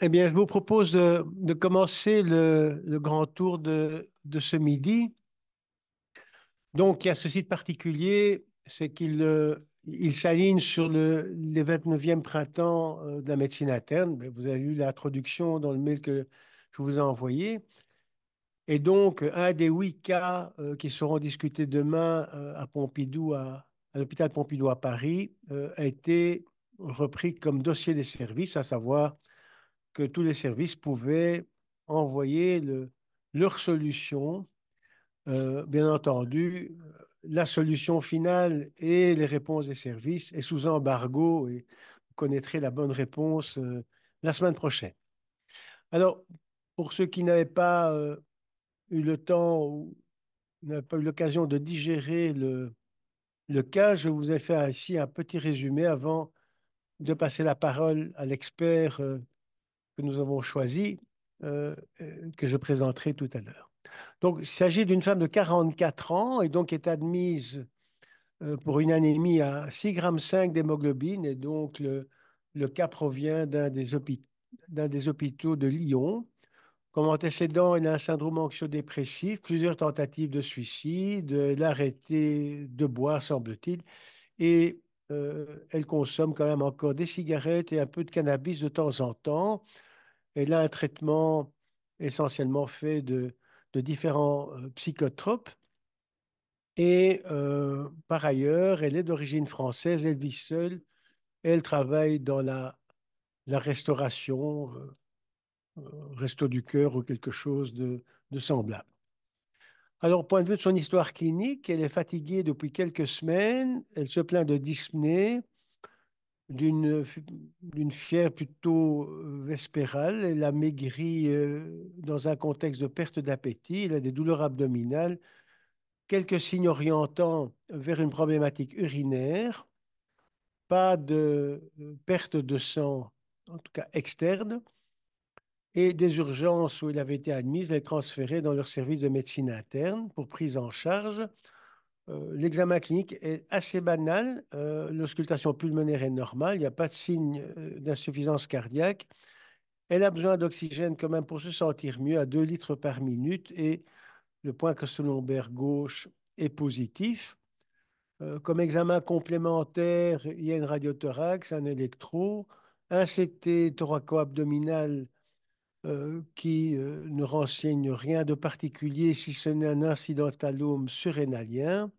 Eh bien, je vous propose de, commencer le, grand tour de, ce midi. Donc, il y a ce site particulier, c'est qu'il euh, il, s'aligne sur le, les 29e printemps euh, de la médecine interne. Ben, vous avez eu l'introduction dans le mail que je vous ai envoyé. Et donc, un des huit cas euh, qui seront discutés demain à Pompidou, à, à l'hôpital Pompidou à Paris, a été repris comme dossier des services, à savoir que tous les services pouvaient envoyer le, leur solution. Euh, bien entendu, la solution finale et les réponses des services est sous embargo et vous connaîtrez la bonne réponse euh, la semaine prochaine. Alors, pour ceux qui n'avaient pas euh, eu le temps ou n'avaient pas eu l'occasion de digérer le, le cas, je vous ai fait ici un petit résumé avant de passer la parole à l'expert que nous avons choisi, euh, euh, que je présenterai tout à l'heure. Donc, il s'agit d'une femme de 44 ans et donc est admise euh, pour une anémie à 6,5 g d'hémoglobine. Et donc, le, le cas provient d'un des, hôpitaux, des hôpitaux de Lyon. Comme antécédent, elle a un syndrome anxio-dépressif, plusieurs tentatives de suicide, l'arrêter de boire, semble-t-il, et euh, elle consomme quand même encore des cigarettes et un peu de cannabis de temps en temps. Elle a un traitement essentiellement fait de, différents euh, psychotropes. Et euh, par ailleurs, elle est d'origine française, elle vit seule, elle travaille dans la, restauration, resto du cœur ou quelque chose de semblable. Alors, au point de vue de son histoire clinique, elle est fatiguée depuis quelques semaines. Elle se plaint de dyspnée, d'une fièvre plutôt euh, vespérale. Elle a maigri euh, dans un contexte de perte d'appétit. Elle a des douleurs abdominales, quelques signes orientant vers une problématique urinaire, pas de euh, perte de sang, en tout cas externe et des urgences où il avait été admis, les transférer dans leur service de médecine interne pour prise en charge. Euh, l'examen clinique est assez banal. Euh, l'auscultation pulmonaire est normale. Il n'y a pas de signe euh, d'insuffisance cardiaque. Elle a besoin d'oxygène quand même pour se sentir mieux à 2 litres par minute. Et le point costolombaire gauche est positif. comme examen complémentaire, il y a une radiothorax, un électro, un CT thoraco-abdominal euh, qui euh, ne renseigne rien de particulier si ce n'est un incidentalome surrénalien.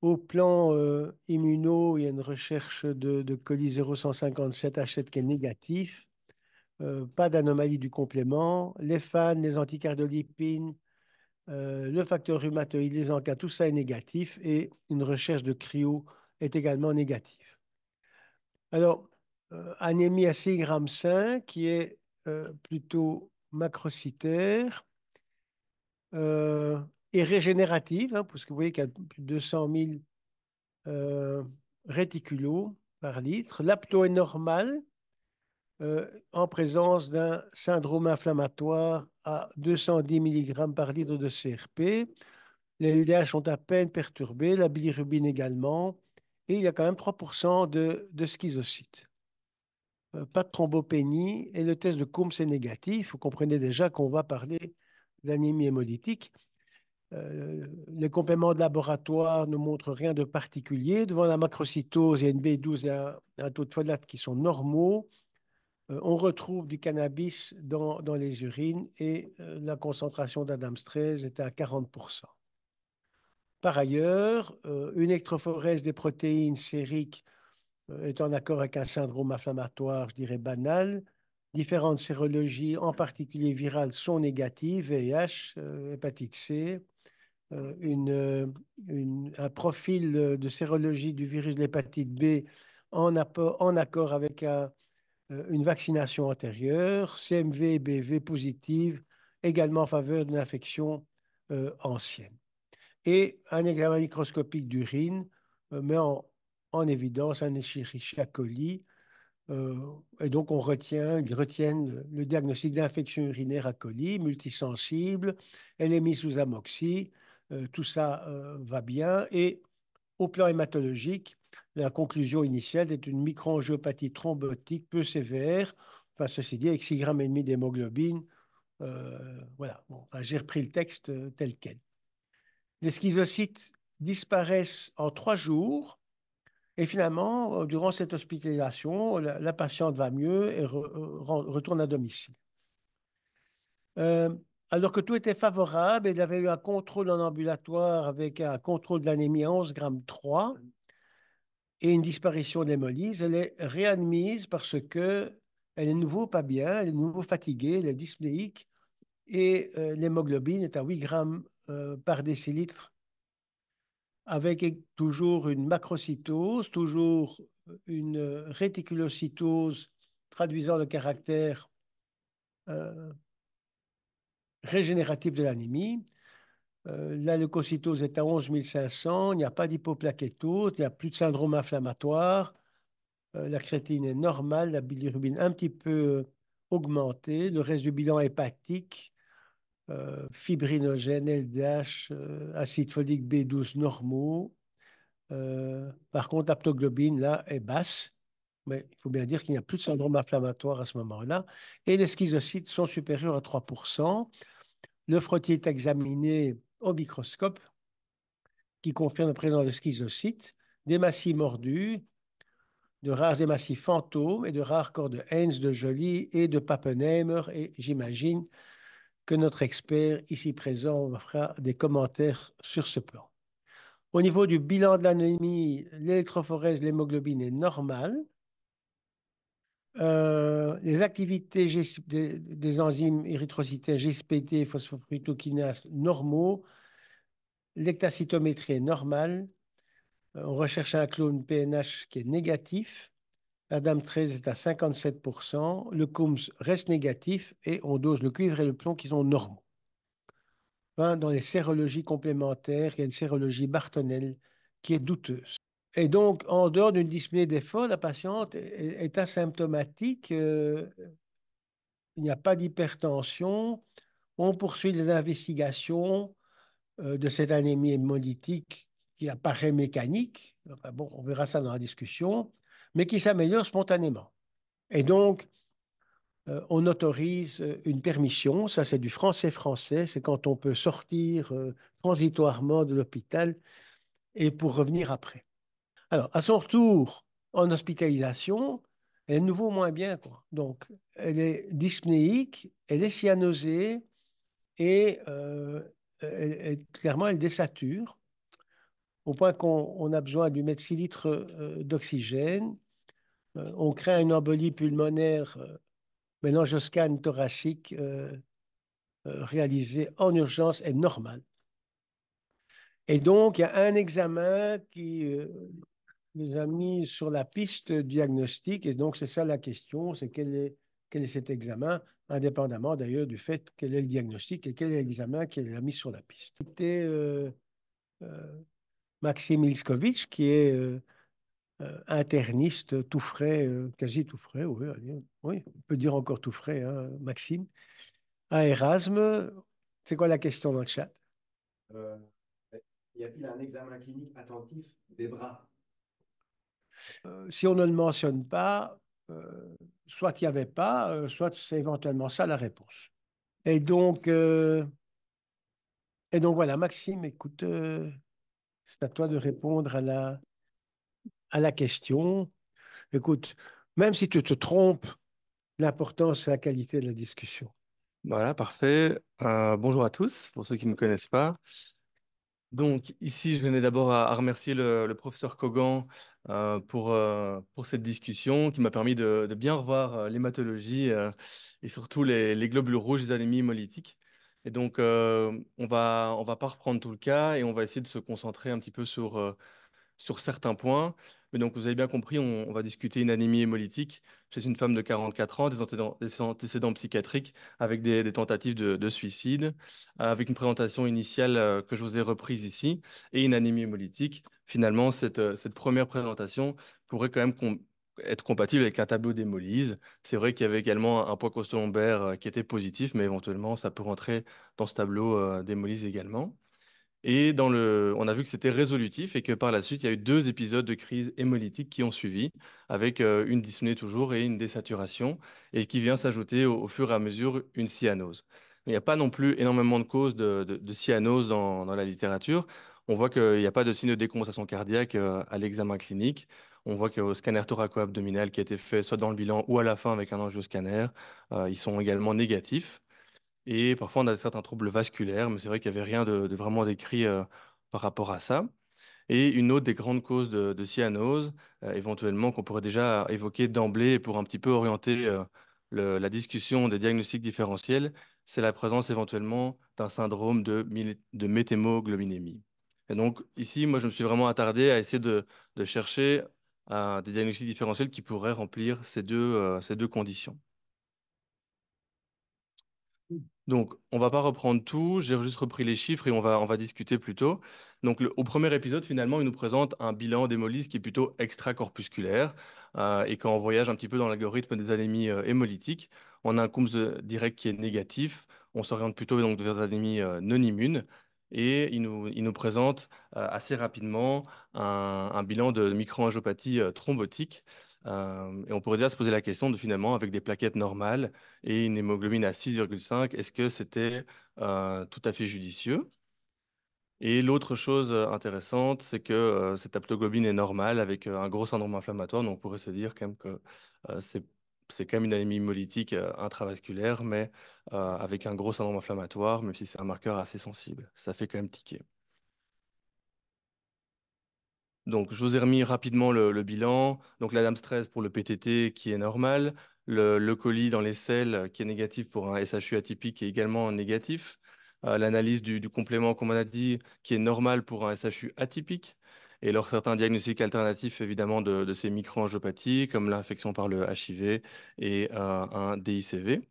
Au plan euh, immuno, il y a une recherche de, colis 0157H7 qui est négatif. pas d'anomalie du complément. Les fans, les anticardolipines le facteur rhumatoïde, les encas, tout ça est négatif. Et une recherche de cryo est également négative. Alors, anémie à 6 grammes 5, qui est euh, plutôt macrocytaire euh, et régénérative, hein, parce que vous voyez qu'il y a plus de 200 000 euh, par litre. L'apto est normal en présence d'un syndrome inflammatoire à 210 mg par litre de CRP. Les LDH sont à peine perturbés, la bilirubine également, et il y a quand même 3% de, de schizocytes. Euh, pas de thrombopénie et le test de Coombs est négatif. Vous comprenez déjà qu'on va parler d'anémie hémolytique. Euh, les compléments de laboratoire ne montrent rien de particulier. Devant la macrocytose, il y a une B12 et un, taux de folate qui sont normaux. Euh, on retrouve du cannabis dans, dans les urines et la concentration d'Adams 13 était à 40%. Par ailleurs, une électrophorèse des protéines sériques est en accord avec un syndrome inflammatoire, je dirais, banal. Différentes sérologies, en particulier virales, sont négatives, VIH, euh, hépatite C. Euh, euh, une, un profil de sérologie du virus de l'hépatite B en, en, accord avec une vaccination antérieure, CMV et BV positives), également en faveur d'une infection ancienne. Et un examen microscopique d'urine mais en, en évidence un échirichia coli. Euh, et donc, on retient, ils retiennent le diagnostic d'infection urinaire à coli, multisensible, elle est mise sous amoxie, euh, tout ça euh, va bien. Et au plan hématologique, la conclusion initiale est une microangiopathie thrombotique peu sévère, enfin, ceci dit, avec 6,5 grammes et d'hémoglobine. voilà, bon, j'ai repris le texte tel quel. Les schizocytes disparaissent en trois jours et finalement, euh, durant cette hospitalisation, la, patiente va mieux et euh, retourne à domicile. Euh, alors que tout était favorable, elle avait eu un contrôle en ambulatoire avec un contrôle de l'anémie 11 grammes 3 et une disparition d'hémolyse. Elle est réadmise parce que elle est nouveau pas bien, elle est nouveau fatiguée, elle est dyspnéique et l'hémoglobine est à 8 grammes par décilitre avec toujours une macrocytose, toujours une réticulocytose traduisant le caractère euh, régénératif de l'anémie. Euh, la leucocytose est à 11 500, il n'y a pas d'hypoplaquettose, il n'y a plus de syndrome inflammatoire, euh, la créatine est normale, la bilirubine un petit peu augmentée, le reste du bilan hépatique euh, fibrinogène, LDH, euh, acide folique B12 normaux. Euh, par contre, l'aptoglobine, là, est basse. Mais il faut bien dire qu'il n'y a plus de syndrome inflammatoire à ce moment-là. Et les schizocytes sont supérieurs à 3%. Le frottis est examiné au microscope, qui confirme la présence de schizocytes, des mordues, de rares émacis fantômes et de rares corps de Heinz, de Joly et de Pappenheimer, et j'imagine que notre expert ici présent fera des commentaires sur ce plan. Au niveau du bilan de l'anémie, l'électrophorèse, l'hémoglobine est normale. Euh, les activités des, enzymes érythrocytaires GSPT, phosphofructokinase normaux. L'ectacytométrie est normale. Euh, on recherche un clone PNH qui est négatif. La dame 13 est à 57%. Le COMS reste négatif et on dose le cuivre et le plomb qui sont normaux. Hein, dans les sérologies complémentaires, il y a une sérologie bartonelle qui est douteuse. Et donc, en dehors d'une dyspnée d'effort, la patiente est, asymptomatique. Euh, il n'y a pas d'hypertension. On poursuit les investigations euh, de cette anémie hémolytique qui apparaît mécanique. bon, on verra ça dans la discussion mais qui s'améliore spontanément. Et donc, euh, on autorise euh, une permission, ça c'est du français-français, c'est quand on peut sortir euh, transitoirement de l'hôpital et pour revenir après. Alors, à son retour en hospitalisation, elle est nouveau moins bien. Donc, elle est dyspnéique, elle est cyanosée et clairement, elle désature au point qu'on a besoin de lui mettre 6 litres euh, d'oxygène. Euh, on crée une embolie pulmonaire euh, mais scan thoracique réalisé en urgence est normal. Et donc, il y a un examen qui les a mis sur la piste diagnostique. Et donc, c'est ça la question, c'est quel, quel est, cet examen, indépendamment d'ailleurs du fait quel est le diagnostic et quel est l'examen qui a mis sur la piste. C'était Maxime Ilskovic, qui est euh, euh, interniste tout frais, euh, quasi tout frais, oui, on peut dire encore tout frais, hein, Maxime, à Erasme. C'est quoi la question dans le chat Y a-t-il un examen clinique attentif des bras Si on ne le mentionne pas, soit il n'y avait pas, soit c'est éventuellement ça la réponse. Et donc, et donc voilà, Maxime, écoute. C'est à toi de répondre à la, à la question. Écoute, même si tu te trompes, l'importance c'est la qualité de la discussion. Voilà, parfait. Euh, bonjour à tous, pour ceux qui ne me connaissent pas. Donc, ici, je venais d'abord à, remercier le, professeur Kogan euh, pour, euh, pour cette discussion qui m'a permis de, bien revoir l'hématologie et surtout les, les, globules rouges des anémies hémolytiques. Et donc, euh, on va, on va pas reprendre tout le cas et on va essayer de se concentrer un petit peu sur, euh, sur certains points. Mais donc, vous avez bien compris, on, va discuter une anémie hémolytique chez une femme de 44 ans, des antécédents, psychiatriques avec des, tentatives de, suicide, avec une présentation initiale euh, que je vous ai reprise ici, et une anémie hémolytique. Finalement, cette, cette première présentation pourrait quand même être compatible avec un tableau d'hémolyse. C'est vrai qu'il y avait également un poids costolombaire euh, qui était positif, mais éventuellement, ça peut rentrer dans ce tableau euh, d'hémolyse également. Et dans le, on a vu que c'était résolutif et que par la suite, il y a eu deux épisodes de crise hémolytique qui ont suivi, avec euh, une dyspnée toujours et une désaturation, et qui vient s'ajouter au, fur et à mesure une cyanose. Il n'y a pas non plus énormément de causes de, cyanose dans, dans la littérature. On voit qu'il n'y a pas de signe de décompensation cardiaque à l'examen clinique on voit qu'au scanner thoraco-abdominal qui a été fait soit dans le bilan ou à la fin avec un angioscanner, scanner euh, ils sont également négatifs. Et parfois, on a certains troubles vasculaires, mais c'est vrai qu'il n'y avait rien de, vraiment décrit euh, par rapport à ça. Et une autre des grandes causes de, cyanose, euh, éventuellement, qu'on pourrait déjà évoquer d'emblée pour un petit peu orienter la discussion des diagnostics différentiels, c'est la présence éventuellement d'un syndrome de, de méthémoglobinémie. Et donc, ici, moi, je me suis vraiment attardé à essayer de, de chercher des diagnostics différentiels qui pourraient remplir ces deux, euh, ces deux conditions. Donc, on ne va pas reprendre tout, j'ai juste repris les chiffres et on va, on va discuter plus tôt. Donc, au premier épisode, finalement, il nous présente un bilan d'hémolyse qui est plutôt extracorpusculaire. Euh, et quand on voyage un petit peu dans l'algorithme des anémies euh, hémolytiques, on a un COMS direct qui est négatif. On s'oriente plutôt donc, vers des anémies non immunes et il nous, présente assez rapidement un, bilan de microangiopathie thrombotique. et on pourrait déjà se poser la question de finalement, avec des plaquettes normales et une hémoglobine à 6,5, est-ce que c'était tout à fait judicieux Et l'autre chose intéressante, c'est que cette aptoglobine est normale avec un gros syndrome inflammatoire. Donc on pourrait se dire quand même que c'est c'est quand même une anémie hémolytique euh, intravasculaire, mais euh, avec un gros syndrome inflammatoire, même si c'est un marqueur assez sensible. Ça fait quand même tiquer. Donc, je vous ai remis rapidement le, bilan. Donc, la dame stress pour le PTT qui est normal, le, colis dans les selles qui est négatif pour un SHU atypique est également négatif, euh, l'analyse du, du, complément, comme on a dit, qui est normal pour un SHU atypique, et lors certains diagnostics alternatifs évidemment de, de ces microangiopathies comme l'infection par le HIV et un DICV.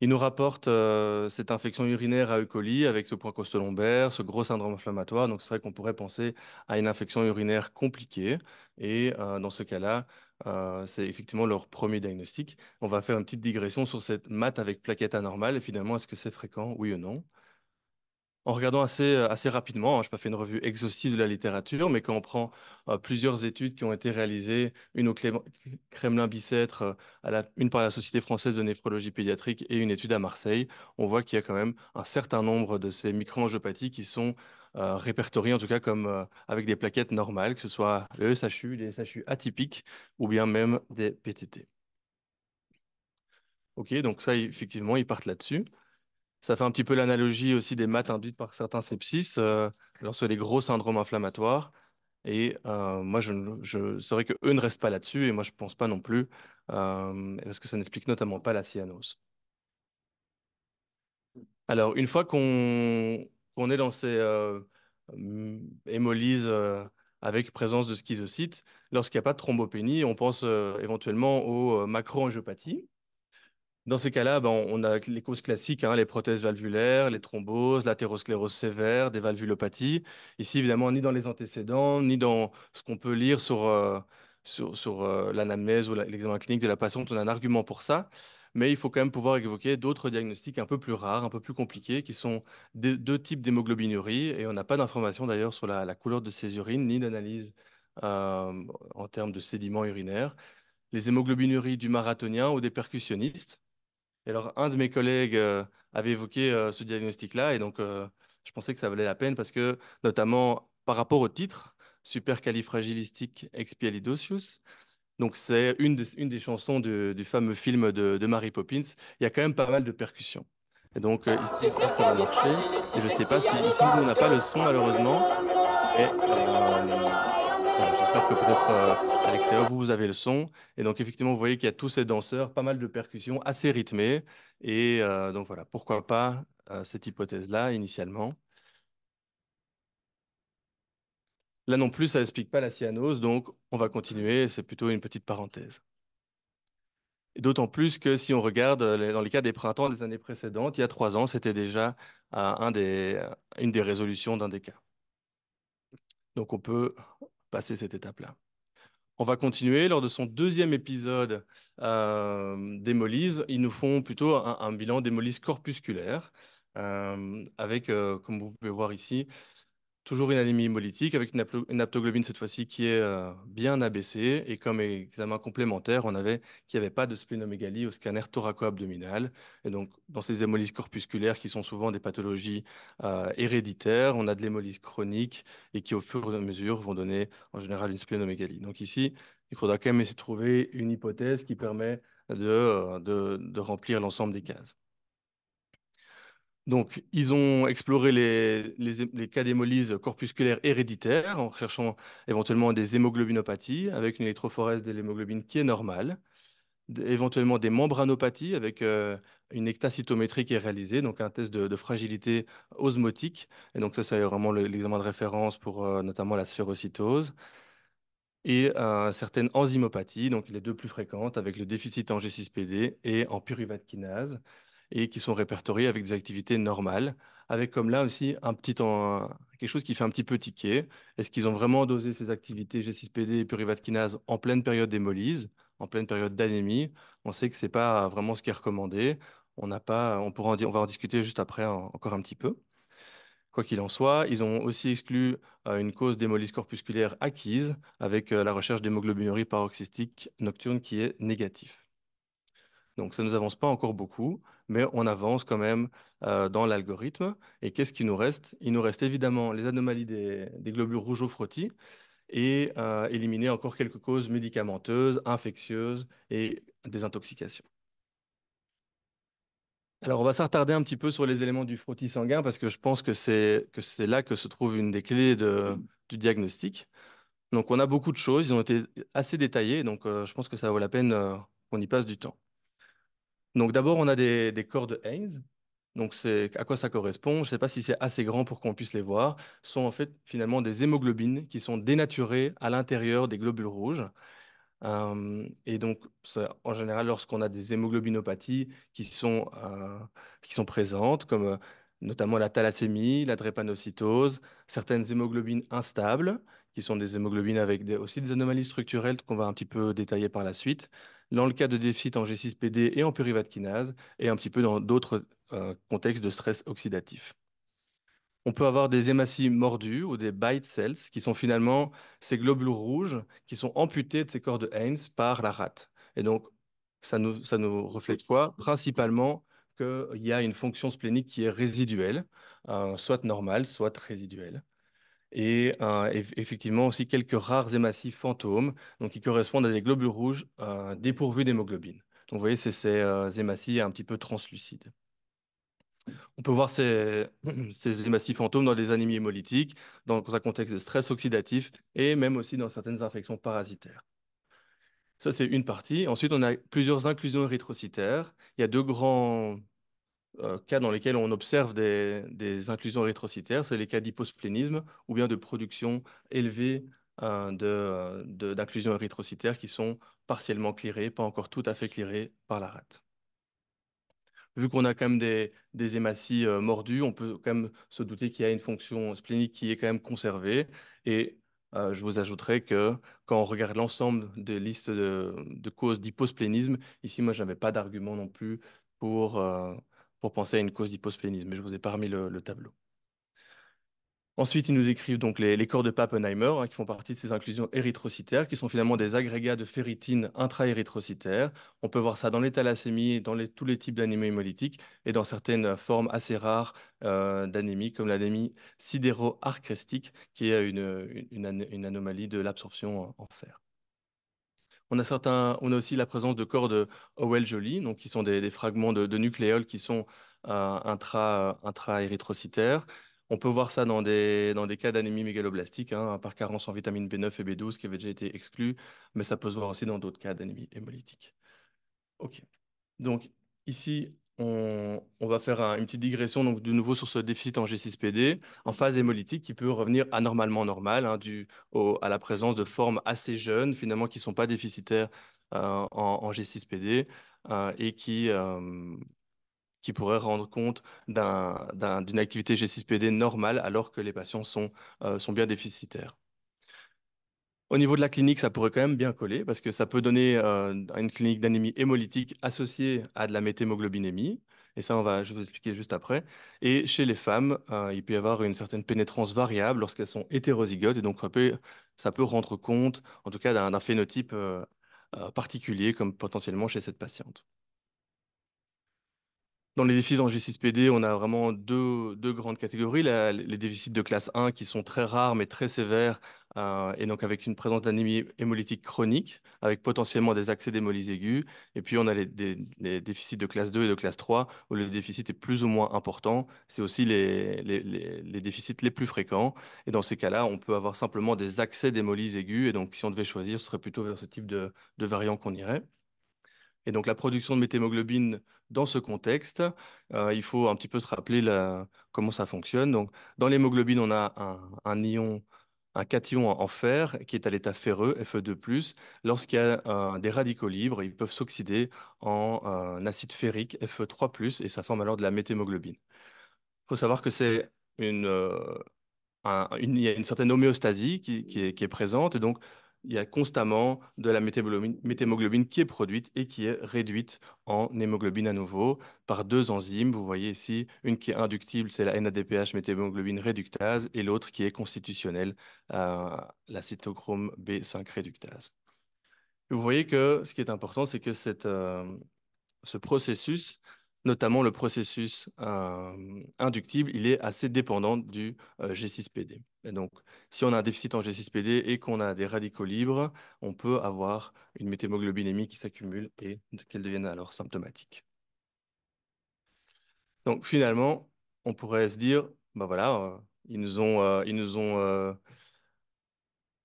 Ils nous rapportent euh, cette infection urinaire à E. coli avec ce point costolombaire, ce gros syndrome inflammatoire. Donc, c'est vrai qu'on pourrait penser à une infection urinaire compliquée. Et euh, dans ce cas-là, euh, c'est effectivement leur premier diagnostic. On va faire une petite digression sur cette mat avec plaquette anormale. Et finalement, est-ce que c'est fréquent, oui ou non en regardant assez, euh, rapidement, hein. je n'ai pas fait une revue exhaustive de la littérature, mais quand on prend euh, plusieurs études qui ont été réalisées, une au Kremlin-Bicêtre, euh, une par la Société française de néphrologie pédiatrique et une étude à Marseille, on voit qu'il y a quand même un certain nombre de ces microangiopathies qui sont répertoriées, en tout cas comme avec des plaquettes normales, que ce soit le SHU, des SHU atypiques ou bien même des PTT. Ok, donc ça, effectivement, ils partent là-dessus. Ça fait un petit peu l'analogie aussi des maths induites par certains sepsis euh, lorsque les gros syndromes inflammatoires. Et euh, moi, je, je c'est vrai qu'eux ne restent pas là-dessus, et moi, je ne pense pas non plus, euh, parce que ça n'explique notamment pas la cyanose. Alors, une fois qu'on est dans ces hémolyses avec présence de schizocytes, lorsqu'il n'y a pas de thrombopénie, on pense éventuellement aux macroangiopathies. Dans ces cas-là, ben, on a les causes classiques, hein, les prothèses valvulaires, les thromboses, l'athérosclérose sévère, des valvulopathies. Ici, évidemment, ni dans les antécédents, ni dans ce qu'on peut lire sur, euh, sur, euh, l'anamnèse ou l'examen clinique de la patiente, on a un argument pour ça. Mais il faut quand même pouvoir évoquer d'autres diagnostics un peu plus rares, un peu plus compliqués, qui sont des, deux types d'hémoglobinurie. Et on n'a pas d'informations d'ailleurs sur la, couleur de ces urines, ni d'analyse euh, en termes de sédiments urinaires. Les hémoglobinuries du marathonien ou des percussionnistes et alors, un de mes collègues euh, avait évoqué euh, ce diagnostic-là, et donc euh, je pensais que ça valait la peine parce que, notamment par rapport au titre, Supercalifragilistique Expialidocious, donc c'est une, des chansons du, fameux film de, Mary Poppins, il y a quand même pas mal de percussions. Et donc, que ça va marcher, et je ne sais pas si ici, on n'a pas le son malheureusement. Et, peut-être euh, à l'extérieur, vous, vous avez le son. Et donc, effectivement, vous voyez qu'il y a tous ces danseurs, pas mal de percussions assez rythmées. Et euh, donc, voilà, pourquoi pas euh, cette hypothèse-là initialement. Là non plus, ça n'explique pas la cyanose, donc on va continuer, c'est plutôt une petite parenthèse. D'autant plus que si on regarde dans les cas des printemps des années précédentes, il y a trois ans, c'était déjà un des, une des résolutions d'un des cas. Donc on peut passer cette étape-là. On va continuer. Lors de son deuxième épisode euh, d'hémolyse, ils nous font plutôt un, bilan d'hémolyse corpusculaire, euh, avec, euh, comme vous pouvez voir ici, toujours une anémie hémolytique avec une, aptoglobine cette fois-ci qui est euh, bien abaissée. Et comme examen complémentaire, on avait qu'il n'y avait pas de splénomégalie au scanner thoraco-abdominal. Et donc, dans ces hémolyses corpusculaires qui sont souvent des pathologies euh, héréditaires, on a de l'hémolyse chronique et qui, au fur et à mesure, vont donner en général une splénomégalie. Donc ici, il faudra quand même essayer de trouver une hypothèse qui permet de euh, remplir l'ensemble des cases. Donc, ils ont exploré les, les, les cas d'hémolyse corpusculaire héréditaire en recherchant éventuellement des hémoglobinopathies avec une électrophorèse de l'hémoglobine qui est normale, éventuellement des membranopathies avec euh, une ectacytométrie qui est réalisée, donc un test de, fragilité osmotique. Et donc, ça, c'est vraiment l'examen de référence pour euh, notamment la sphérocytose et euh, certaines enzymopathies, donc les deux plus fréquentes avec le déficit en G6PD et en pyruvate kinase et qui sont répertoriés avec des activités normales, avec comme là aussi un petit quelque chose qui fait un petit peu tiquer. Est-ce qu'ils ont vraiment dosé ces activités G6PD et purivatkinase en pleine période d'hémolyse, en pleine période d'anémie On sait que ce n'est pas vraiment ce qui est recommandé. On, n'a pas, on, pourra en, va en discuter juste après encore un petit peu. Quoi qu'il en soit, ils ont aussi exclu euh, une cause d'hémolyse corpusculaire acquise avec euh, la recherche d'hémoglobinurie paroxystique nocturne qui est négative. Donc ça ne nous avance pas encore beaucoup, mais on avance quand même euh, dans l'algorithme. Et qu'est-ce qui nous reste Il nous reste évidemment les anomalies des, globules rougeaux frottis et euh, éliminer encore quelques causes médicamenteuses, infectieuses et des intoxications. Alors, on va s'attarder un petit peu sur les éléments du frottis sanguin parce que je pense que c'est là que se trouve une des clés du diagnostic. Donc, on a beaucoup de choses, ils ont été assez détaillés, donc euh, je pense que ça vaut la peine qu'on y passe du temps. Donc d'abord, on a des, des corps de Haynes. Donc à quoi ça correspond Je ne sais pas si c'est assez grand pour qu'on puisse les voir. Ce sont en fait finalement des hémoglobines qui sont dénaturées à l'intérieur des globules rouges. Euh, et donc, en général, lorsqu'on a des hémoglobinopathies qui sont, euh, présentes, comme euh, notamment la thalassémie, la drépanocytose, certaines hémoglobines instables, qui sont des hémoglobines avec aussi des anomalies structurelles qu'on va un petit peu détailler par la suite, dans le cas de déficit en G6PD et en purivatkinase, et un petit peu dans d'autres euh, contextes de stress oxydatif. On peut avoir des hématies mordues ou des bite cells, qui sont finalement ces globules rouges qui sont amputés de ces corps de Heinz par la rate. Et donc, ça nous, ça nous reflète quoi Principalement qu'il y a une fonction splénique qui est résiduelle, euh, soit normale, soit résiduelle et euh, effectivement aussi quelques rares hématies fantômes, donc qui correspondent à des globules rouges euh, dépourvus d'hémoglobine. Donc vous voyez, c'est ces euh, hématies un petit peu translucides. On peut voir ces, ces hématies fantômes dans des anémies hémolytiques, dans un contexte de stress oxydatif et même aussi dans certaines infections parasitaires. Ça, c'est une partie. Ensuite, on a plusieurs inclusions érythrocytaires. Il y a deux grands euh, cas dans lesquels on observe des, des inclusions érythrocytaires, c'est les cas d'hyposplénisme ou bien de production élevée euh, d'inclusions de, érythrocytaires qui sont partiellement clérées, pas encore tout à fait clérées par la rate. Vu qu'on a quand même des, des hématies euh, mordues, on peut quand même se douter qu'il y a une fonction splénique qui est quand même conservée. Et euh, je vous ajouterai que quand on regarde l'ensemble des listes de, de causes d'hyposplénisme, ici, moi, je n'avais pas d'argument non plus pour pour penser à une cause d'hypospénisme, mais je vous ai parmi le, tableau. Ensuite, ils nous décrivent donc les, corps de Pappenheimer, hein, qui font partie de ces inclusions érythrocytaires, qui sont finalement des agrégats de ferritine intra On peut voir ça dans les thalassémies, dans tous les types d'anémie hémolytique et dans certaines formes assez rares euh, d'anémie, comme l'anémie sidéro qui est une anomalie de l'absorption en fer. On a, aussi la présence de corps de howell Jolie, donc qui sont des, fragments de, de, nucléoles qui sont euh, intra, euh, érythrocytaires On peut voir ça dans des, cas d'anémie mégaloblastique, hein, par carence en vitamine B9 et B12 qui avait déjà été exclu, mais ça peut se voir aussi dans d'autres cas d'anémie hémolytique. OK. Donc, ici, on, va faire une petite digression donc de nouveau sur ce déficit en G6PD en mmh. phase hémolytique qui peut revenir anormalement normal hein, dû à la présence de formes assez jeunes finalement qui ne sont pas déficitaires euh, en, G6PD euh, et euh, qui, pourraient rendre compte d'une activité G6PD normale alors que les patients sont bien déficitaires. Au niveau de la clinique, ça pourrait quand même bien coller parce que ça peut donner euh, une clinique d'anémie hémolytique associée à de la méthémoglobinémie. Et ça, on va, je vais vous expliquer juste après. Et chez les femmes, euh, il peut y avoir une certaine pénétrance variable lorsqu'elles sont hétérozygotes. Et donc, ça peut, rendre compte, en tout cas, d'un phénotype euh, particulier, comme potentiellement chez cette patiente. Dans les déficits en G6PD, on a vraiment deux, grandes catégories. les déficits de classe 1 qui sont très rares mais très sévères, euh, et donc avec une présence d'anémie hémolytique chronique, avec potentiellement des accès d'hémolyse aiguë. Et puis on a les, des, déficits de classe 2 et de classe 3, où le déficit est plus ou moins important. C'est aussi les, déficits les plus fréquents. Et dans ces cas-là, on peut avoir simplement des accès d'hémolyse aiguë. Et donc si on devait choisir, ce serait plutôt vers ce type de, variant qu'on irait. Et donc la production de méthémoglobine dans ce contexte, euh, il faut un petit peu se rappeler comment ça fonctionne. Donc dans l'hémoglobine, on a un, un ion un cation en fer qui est à l'état ferreux, Fe2+. Lorsqu'il y a euh, des radicaux libres, ils peuvent s'oxyder en euh, acide ferrique, Fe3+, et ça forme alors de la méthémoglobine. Il faut savoir que c'est euh, une, il y a une certaine homéostasie qui, est, qui est, présente, et donc il y a constamment de la méthémoglobine qui est produite et qui est réduite en hémoglobine à nouveau par deux enzymes. Vous voyez ici une qui est inductible, c'est la NADPH méthémoglobine réductase, et l'autre qui est constitutionnelle, euh, la cytochrome B5 réductase. Vous voyez que ce qui est important, c'est que euh, ce processus notamment le processus euh, inductible, il est assez dépendant du euh, G6PD. Et donc, si on a un déficit en G6PD et qu'on a des radicaux libres, on peut avoir une méthémoglobinémie qui s'accumule et qu'elle devienne alors symptomatique. Donc, finalement, on pourrait se dire, ben voilà, euh, ils nous ont, ils nous ont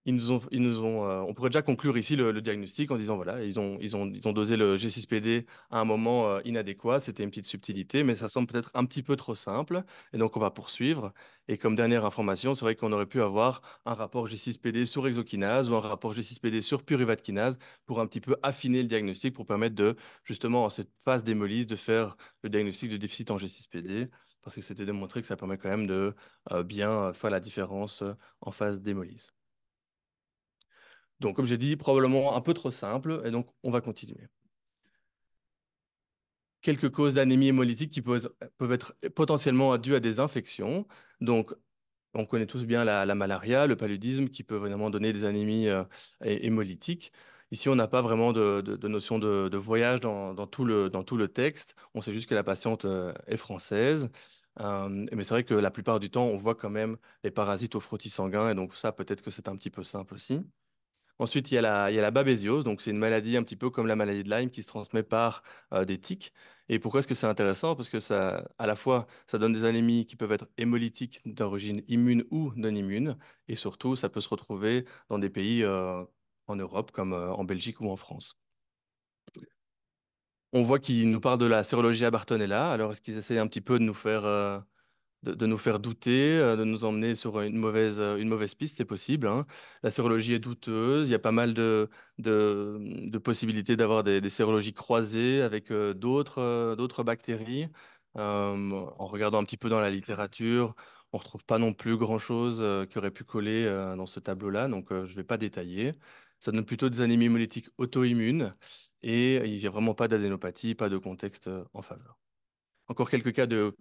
euh, on pourrait déjà conclure ici le, diagnostic en disant voilà, ils ont, dosé le G6PD à un moment euh, inadéquat, c'était une petite subtilité, mais ça semble peut-être un petit peu trop simple, et donc on va poursuivre. Et comme dernière information, c'est vrai qu'on aurait pu avoir un rapport G6PD sur exokinase ou un rapport G6PD sur purivatkinase pour un petit peu affiner le diagnostic pour permettre de, justement, en cette phase d'hémolyse, de faire le diagnostic de déficit en G6PD parce que c'était de montrer que ça permet quand même de euh, bien faire la différence en phase d'hémolyse. Donc, comme j'ai dit, probablement un peu trop simple, et donc on va continuer. Quelques causes d'anémie hémolytique qui peuvent, être potentiellement dues à des infections. Donc, on connaît tous bien la, malaria, le paludisme, qui peut vraiment donner des anémies euh, hémolytiques. Ici, on n'a pas vraiment de, notion de, voyage dans, tout le, texte. On sait juste que la patiente euh, est française. Euh, mais c'est vrai que la plupart du temps, on voit quand même les parasites au frottis sanguin. Et donc ça, peut-être que c'est un petit peu simple aussi. Ensuite, il y a la, il babésiose, donc c'est une maladie un petit peu comme la maladie de Lyme qui se transmet par euh, des tiques. Et pourquoi est-ce que c'est intéressant Parce que ça, à la fois, ça donne des anémies qui peuvent être hémolytiques d'origine immune ou non immune, et surtout, ça peut se retrouver dans des pays euh, en Europe, comme euh, en Belgique ou en France. On voit qu'ils nous parlent de la sérologie à Bartonella. Alors, est-ce qu'ils essayent un petit peu de nous faire de, nous faire douter, euh, de nous emmener sur une mauvaise, euh, une mauvaise piste, c'est possible. Hein. La sérologie est douteuse, il y a pas mal de, de, possibilités d'avoir des, sérologies croisées avec euh, d'autres, d'autres bactéries. en regardant un petit peu dans la littérature, on ne retrouve pas non plus grand-chose qui aurait pu coller dans ce tableau-là, donc je ne vais pas détailler. Ça donne plutôt des anémies hémolytiques auto-immunes et il n'y a vraiment pas d'adénopathie, pas de contexte en faveur. Encore quelques cas de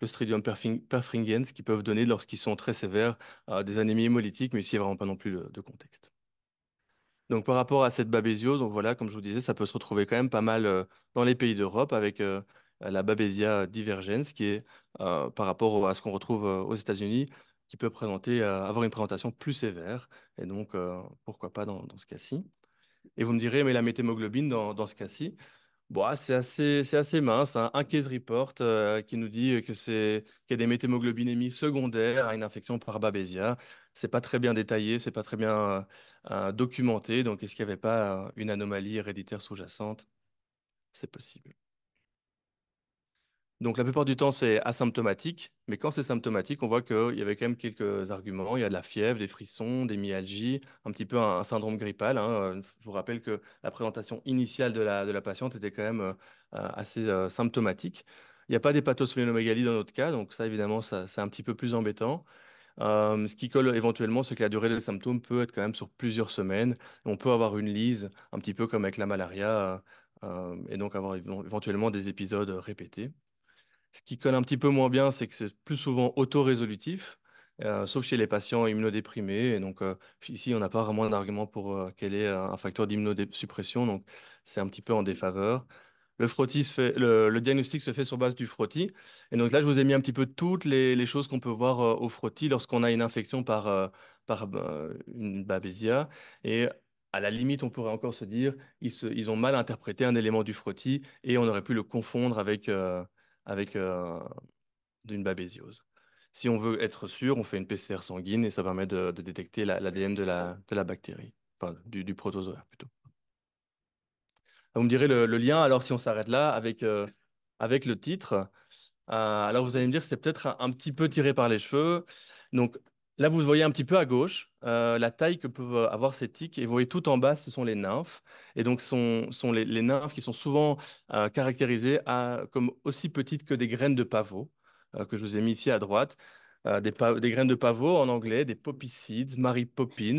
le stridium perfringens qui peuvent donner, lorsqu'ils sont très sévères, des anémies hémolytiques, mais ici, il n'y a vraiment pas non plus de contexte. Donc, par rapport à cette babésiose, voilà, comme je vous disais, ça peut se retrouver quand même pas mal euh, dans les pays d'Europe avec euh, la babésia divergens, qui est euh, par rapport à ce qu'on retrouve aux États-Unis, qui peut présenter, avoir une présentation plus sévère. Et donc, pourquoi pas dans, ce cas-ci Et vous me direz, mais la méthémoglobine, dans ce cas-ci, Bon, ah, c'est assez, mince. Hein. Un case report euh, qui nous dit que c'est qu'il y a des méthémoglobinémies secondaires à une infection par Babesia. C'est pas très bien détaillé, c'est pas très bien euh, euh, documenté. Donc, est-ce qu'il n'y avait pas une anomalie héréditaire sous-jacente? C'est possible. Donc la plupart du temps, c'est asymptomatique, mais quand c'est symptomatique, on voit qu'il y avait quand même quelques arguments. Il y a de la fièvre, des frissons, des myalgies, un petit peu un, syndrome grippal. Hein. Euh, je vous rappelle que la présentation initiale de la, patiente était quand même euh, assez euh, symptomatique. Il n'y a pas d'hépatosplenomégalie dans notre cas, donc ça évidemment, c'est un petit peu plus embêtant. ce qui colle éventuellement, c'est que la durée des symptômes peut être quand même sur plusieurs semaines. On peut avoir une lise, un petit peu comme avec la malaria, et donc avoir éventuellement des épisodes répétés. Ce qui colle un petit peu moins bien, c'est que c'est plus souvent autorésolutif, euh, sauf chez les patients immunodéprimés. Et donc, euh, ici, on n'a pas vraiment d'argument pour qu'elle euh, quel est un facteur d'immunosuppression. Donc, c'est un petit peu en défaveur. Le, frottis fait, le, diagnostic se fait sur base du frottis. Et donc là, je vous ai mis un petit peu toutes les, choses qu'on peut voir au frottis lorsqu'on a une infection par, par bah, une babésia. Et à la limite, on pourrait encore se dire, ils, ils ont mal interprété un élément du frottis et on aurait pu le confondre avec, avec euh, d'une babésiose. Si on veut être sûr, on fait une PCR sanguine et ça permet de, détecter l'ADN de, la, de la bactérie, du, du protozoaire plutôt. Vous me direz le, lien, alors si on s'arrête là avec, euh, avec le titre. Euh, alors vous allez me dire, c'est peut-être un, un, petit peu tiré par les cheveux. Donc Là, vous voyez un petit peu à gauche euh, la taille que peuvent avoir ces tiques. Et vous voyez tout en bas, ce sont les nymphes. Et donc, ce sont, sont les, nymphes qui sont souvent euh, caractérisées comme aussi petites que des graines de pavot, euh, que je vous ai mis ici à droite. Des, des, graines de pavot en anglais, des poppy seeds, Mary Poppins.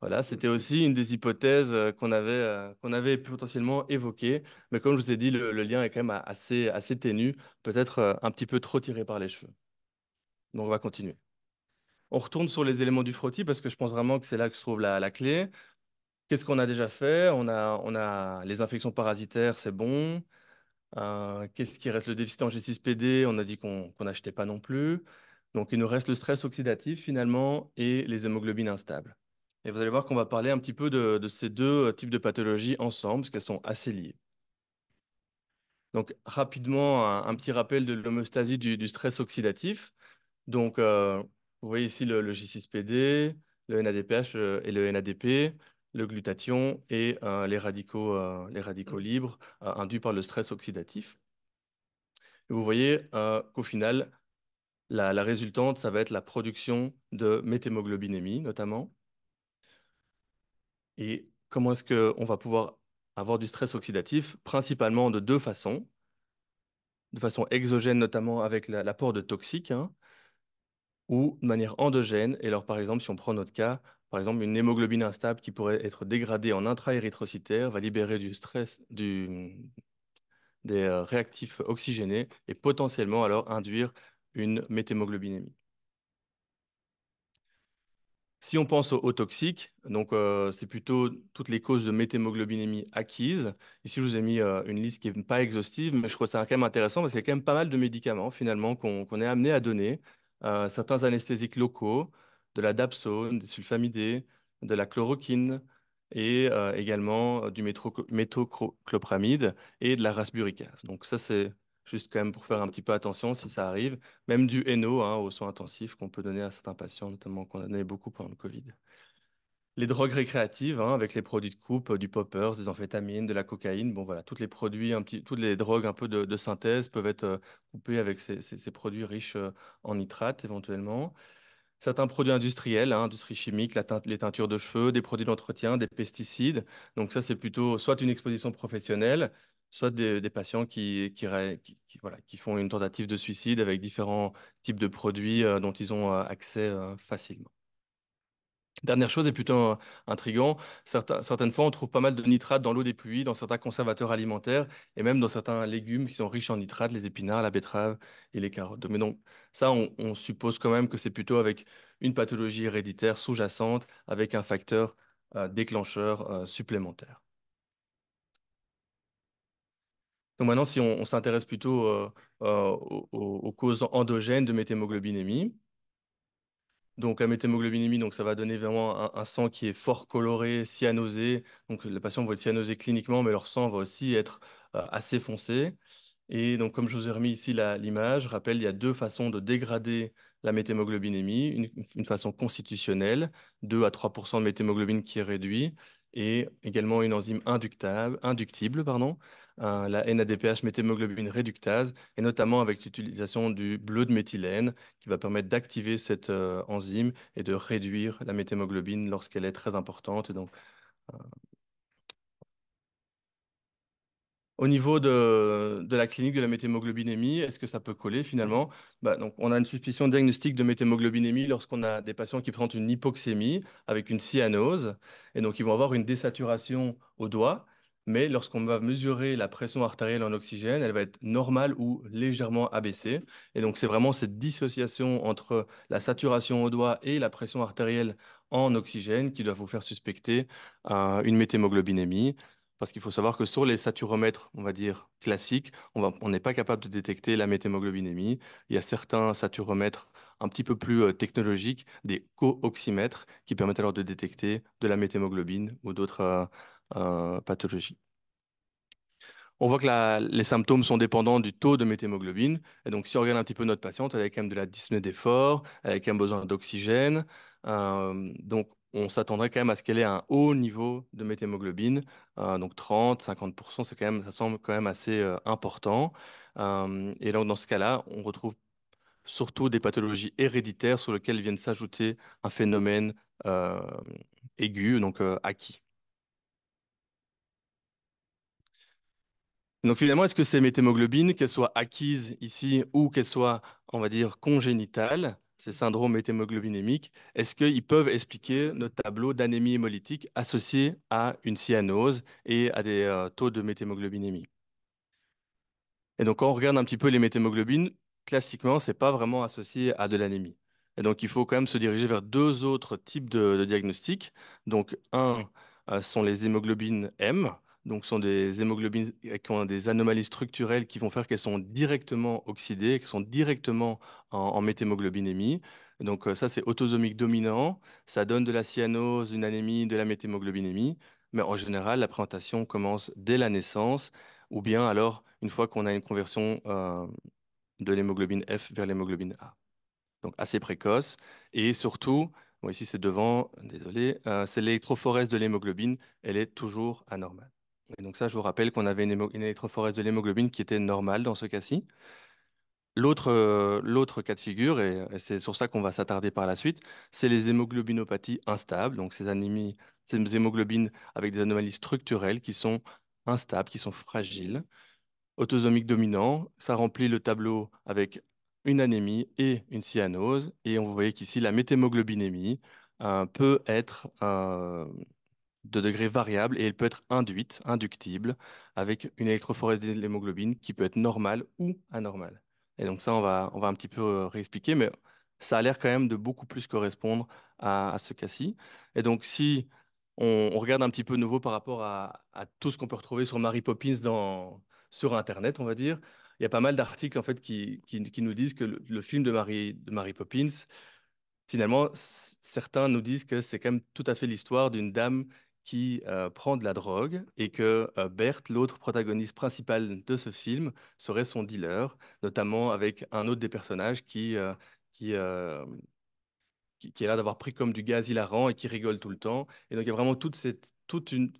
voilà, c'était aussi une des hypothèses qu'on avait, qu'on avait potentiellement évoquées. Mais comme je vous ai dit, le, lien est quand même assez, assez ténu, peut-être un petit peu trop tiré par les cheveux. Donc, on va continuer. On retourne sur les éléments du frottis parce que je pense vraiment que c'est là que se trouve la, clé. Qu'est-ce qu'on a déjà fait on a, les infections parasitaires, c'est bon. Euh, qu'est-ce qui reste Le déficit en G6PD, on a dit qu'on n'achetait pas non plus. Donc, il nous reste le stress oxydatif finalement et les hémoglobines instables. Et vous allez voir qu'on va parler un petit peu de, ces deux euh, types de pathologies ensemble, parce qu'elles sont assez liées. Donc, rapidement, un, petit rappel de l'homostasie du, stress oxydatif. Donc, euh, vous voyez ici le, J6PD, le NADPH euh, et le NADP, le glutathion et euh, les, radicaux, euh, les radicaux libres induits par le stress oxydatif. vous voyez qu'au final, la, résultante, ça va être la production de méthémoglobinémie, notamment. Et comment est-ce qu'on va pouvoir avoir du stress oxydatif Principalement de deux façons. De façon exogène, notamment avec l'apport de toxiques, hein, ou de manière endogène. Et alors, par exemple, si on prend notre cas, par exemple, une hémoglobine instable qui pourrait être dégradée en intra-érythrocytaire va libérer du stress, des euh, réactifs oxygénés et potentiellement alors induire une méthémoglobinémie. Si on pense aux, toxiques, donc euh, c'est plutôt toutes les causes de méthémoglobinémie acquises. Ici, je vous ai mis euh, une liste qui n'est pas exhaustive, mais je trouve ça quand même intéressant parce qu'il y a quand même pas mal de médicaments finalement qu'on est amené à donner euh, certains anesthésiques locaux, de la dapsone, des sulfamidés, de la chloroquine et euh, également euh, du méthoclopramide et de la rasburicase. Donc ça, c'est juste quand même pour faire un petit peu attention si ça arrive, même du NO hein, aux soins intensifs qu'on peut donner à certains patients, notamment qu'on a donné beaucoup pendant le Covid les drogues récréatives, hein, avec les produits de coupe, euh, du poppers, des amphétamines, de la cocaïne. Bon, voilà, toutes les produits, un petit, toutes les drogues un peu de, synthèse peuvent être euh, coupées avec ces, produits riches euh, en nitrates éventuellement. Certains produits industriels, hein, industrie chimique, les teintures de cheveux, des produits d'entretien, des pesticides. Donc ça, c'est plutôt soit une exposition professionnelle, soit des, patients qui, voilà, qui font une tentative de suicide avec différents types de produits dont ils ont accès facilement. Dernière chose, et plutôt euh, intriguant, certaines fois on trouve pas mal de nitrates dans l'eau des pluies, dans certains conservateurs alimentaires et même dans certains légumes qui sont riches en nitrates, les épinards, la betterave et les carottes. Mais donc ça, on, suppose quand même que c'est plutôt avec une pathologie héréditaire sous-jacente, avec un facteur euh, déclencheur euh, supplémentaire. Donc maintenant, si on, s'intéresse plutôt aux, aux, causes endogènes de méthémoglobinémie, donc, la méthémoglobinémie, donc ça va donner vraiment un, sang qui est fort coloré, cyanosé. Donc, les patients vont être cyanosés cliniquement, mais leur sang va aussi être euh, assez foncé. Et donc, comme je vous ai remis ici l'image, rappelle, il y a deux façons de dégrader la méthémoglobinémie, une, façon constitutionnelle, 2 à 3 de méthémoglobine qui est réduite et également une enzyme inductable, inductible, pardon, euh, la NADPH méthémoglobine réductase, et notamment avec l'utilisation du bleu de méthylène qui va permettre d'activer cette euh, enzyme et de réduire la méthémoglobine lorsqu'elle est très importante. Au niveau de, la clinique de la méthémoglobinémie, est-ce que ça peut coller finalement bah, On a une suspicion diagnostique de méthémoglobinémie lorsqu'on a des patients qui présentent une hypoxémie avec une cyanose, et donc ils vont avoir une désaturation au doigt, mais lorsqu'on va mesurer la pression artérielle en oxygène, elle va être normale ou légèrement abaissée. Et donc c'est vraiment cette dissociation entre la saturation au doigt et la pression artérielle en oxygène qui doit vous faire suspecter euh, une méthémoglobinémie. Parce qu'il faut savoir que sur les saturomètres, on va dire classiques, on n'est pas capable de détecter la méthémoglobinémie. Il y a certains saturomètres un petit peu plus euh, technologiques, des co-oxymètres, qui permettent alors de détecter de la méthémoglobine ou d'autres euh, euh, pathologies. On voit que les symptômes sont dépendants du taux de méthémoglobine. Et donc, si on regarde un petit peu notre patiente, elle a quand même de la dyspnée d'effort, elle a quand même besoin d'oxygène. donc, on s'attendrait quand même à ce qu'elle ait un haut niveau de méthémoglobine. Euh, donc 30, 50%, c'est ça semble quand même assez euh, important. Euh, et donc dans ce cas-là, on retrouve surtout des pathologies héréditaires sur lesquelles viennent s'ajouter un phénomène aigu, donc acquis. Donc finalement, est-ce que ces méthémoglobines, qu'elles soient acquises ici ou qu'elles soient, on va dire, congénitales, ces syndromes méthémoglobinémiques, est-ce qu'ils peuvent expliquer notre tableau d'anémie hémolytique associé à une cyanose et à des euh, taux de méthémoglobinémie Et donc, quand on regarde un petit peu les méthémoglobines, classiquement, ce n'est pas vraiment associé à de l'anémie. Et donc, il faut quand même se diriger vers deux autres types de, diagnostics. Donc, un euh, sont les hémoglobines M, donc, ce sont des hémoglobines euh, qui ont des anomalies structurelles qui vont faire qu'elles sont directement oxydées, qu'elles sont directement en, en méthémoglobinémie. Donc, euh, ça, c'est autosomique dominant. Ça donne de la cyanose, une anémie, de la méthémoglobinémie. Mais en général, la présentation commence dès la naissance ou bien alors une fois qu'on a une conversion euh, de l'hémoglobine F vers l'hémoglobine A. Donc, assez précoce. Et surtout, ici, c'est devant, désolé, c'est l'électrophorèse de l'hémoglobine. Elle est toujours anormale donc ça, je vous rappelle qu'on avait une, électrophorèse de l'hémoglobine qui était normale dans ce cas-ci. L'autre euh, cas de figure, euh, et, c'est sur ça qu'on va s'attarder par la suite, c'est les hémoglobinopathies instables, donc ces anémies, ces hémoglobines avec des anomalies structurelles qui sont instables, qui sont fragiles. Autosomique dominant, ça remplit le tableau avec une anémie et une cyanose, et on voyez qu'ici, la méthémoglobinémie euh, peut être de degré variable et elle peut être induite, inductible, avec une électrophorèse de l'hémoglobine qui peut être normale ou anormale. Et donc ça, on va, on va un petit peu euh, réexpliquer, mais ça a l'air quand même de beaucoup plus correspondre à, ce cas-ci. Et donc si on, regarde un petit peu nouveau par rapport à, tout ce qu'on peut retrouver sur Mary Poppins dans, sur Internet, on va dire, il y a pas mal d'articles en fait qui, nous disent que le, film de Mary, de Mary Poppins, finalement, certains nous disent que c'est quand même tout à fait l'histoire d'une dame qui euh, prend de la drogue et que euh, Berthe, l'autre protagoniste principal de ce film, serait son dealer, notamment avec un autre des personnages qui, euh, qui, qui, est là d'avoir pris comme du gaz hilarant et qui rigole tout le temps. Et donc il y a vraiment toute, cette, toute une...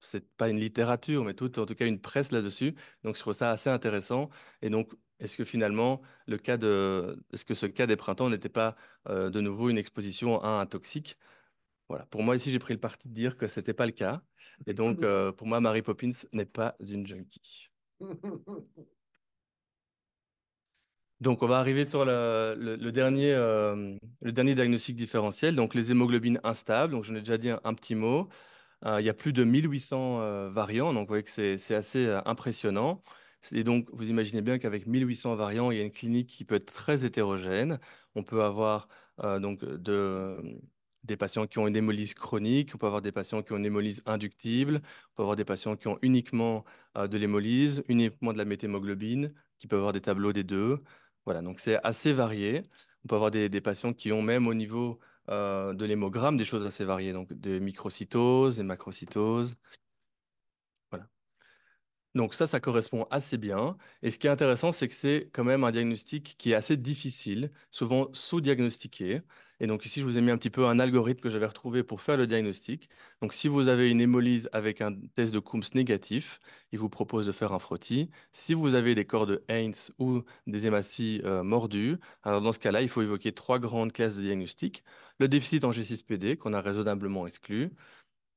C'est pas une littérature, mais toute, en tout cas une presse là-dessus. Donc je trouve ça assez intéressant. Et donc est-ce que finalement, le cas de, est-ce que ce cas des printemps n'était pas de nouveau une exposition à un toxique voilà. Pour moi, ici, j'ai pris le parti de dire que ce n'était pas le cas. Et ah donc, pour moi, Mary Poppins n'est pas une junkie. Donc, on va arriver sur le, dernier, le dernier diagnostic différentiel, donc les hémoglobines instables. Donc, je ai déjà dit un, petit mot. il y a plus de 1800 variants, donc vous voyez que c'est assez impressionnant. Et donc, vous imaginez bien qu'avec 1800 variants, il y a une clinique qui peut être très hétérogène. On peut avoir donc de, des patients qui ont une hémolyse chronique, on peut avoir des patients qui ont une hémolyse inductible, on peut avoir des patients qui ont uniquement euh, de l'hémolyse, uniquement de la méthémoglobine, qui peuvent avoir des tableaux des deux. Voilà, donc c'est assez varié. On peut avoir des, patients qui ont même au niveau euh, de l'hémogramme des choses assez variées, donc des microcytoses, des macrocytoses. Voilà. Donc ça, ça correspond assez bien. Et ce qui est intéressant, c'est que c'est quand même un diagnostic qui est assez difficile, souvent sous-diagnostiqué. Et donc ici, je vous ai mis un petit peu un algorithme que j'avais retrouvé pour faire le diagnostic. Donc si vous avez une hémolyse avec un test de Coombs négatif, il vous propose de faire un frottis. Si vous avez des corps de Heinz ou des hématies euh, mordues, alors dans ce cas-là, il faut évoquer trois grandes classes de diagnostic. Le déficit en G6PD qu'on a raisonnablement exclu.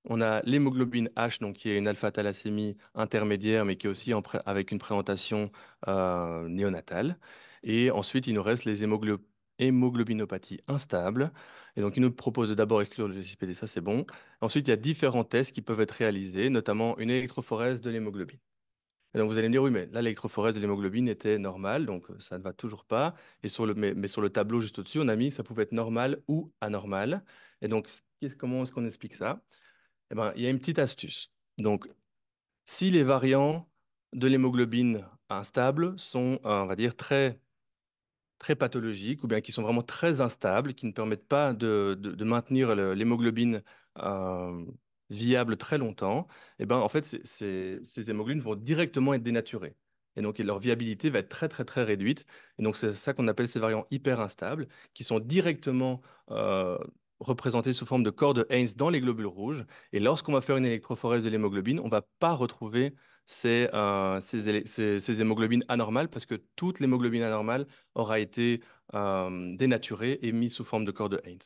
On a l'hémoglobine H, donc qui est une alpha-thalassémie intermédiaire, mais qui est aussi avec une présentation euh, néonatale. Et ensuite, il nous reste les hémoglobines hémoglobinopathie instable. Et donc, il nous propose d'abord exclure le GCPD, ça c'est bon. Ensuite, il y a différents tests qui peuvent être réalisés, notamment une électrophorèse de l'hémoglobine. Et donc, vous allez me dire, oui, mais là, l'électrophorèse de l'hémoglobine était normale, donc euh, ça ne va toujours pas. Et le, mais, sur le tableau juste au-dessus, on a mis ça pouvait être normal ou anormal. Et donc, comment est-ce qu'on explique ça Eh bien, il y a une petite astuce. Donc, si les variants de l'hémoglobine instable sont, euh, on va dire, très très pathologiques ou bien qui sont vraiment très instables, qui ne permettent pas de, de, maintenir l'hémoglobine euh, viable très longtemps, et eh ben, en fait, ces hémoglobines vont directement être dénaturées. Et donc, leur viabilité va être très, très, très réduite. Et donc, c'est ça qu'on appelle ces variants hyper instables, qui sont directement euh, représentés sous forme de corps de Heinz dans les globules rouges. Et lorsqu'on va faire une électrophorèse de l'hémoglobine, on ne va pas retrouver c'est euh, ces, hémoglobines anormales, parce que toute l'hémoglobine anormale aura été euh, dénaturée et mise sous forme de corps de Haynes.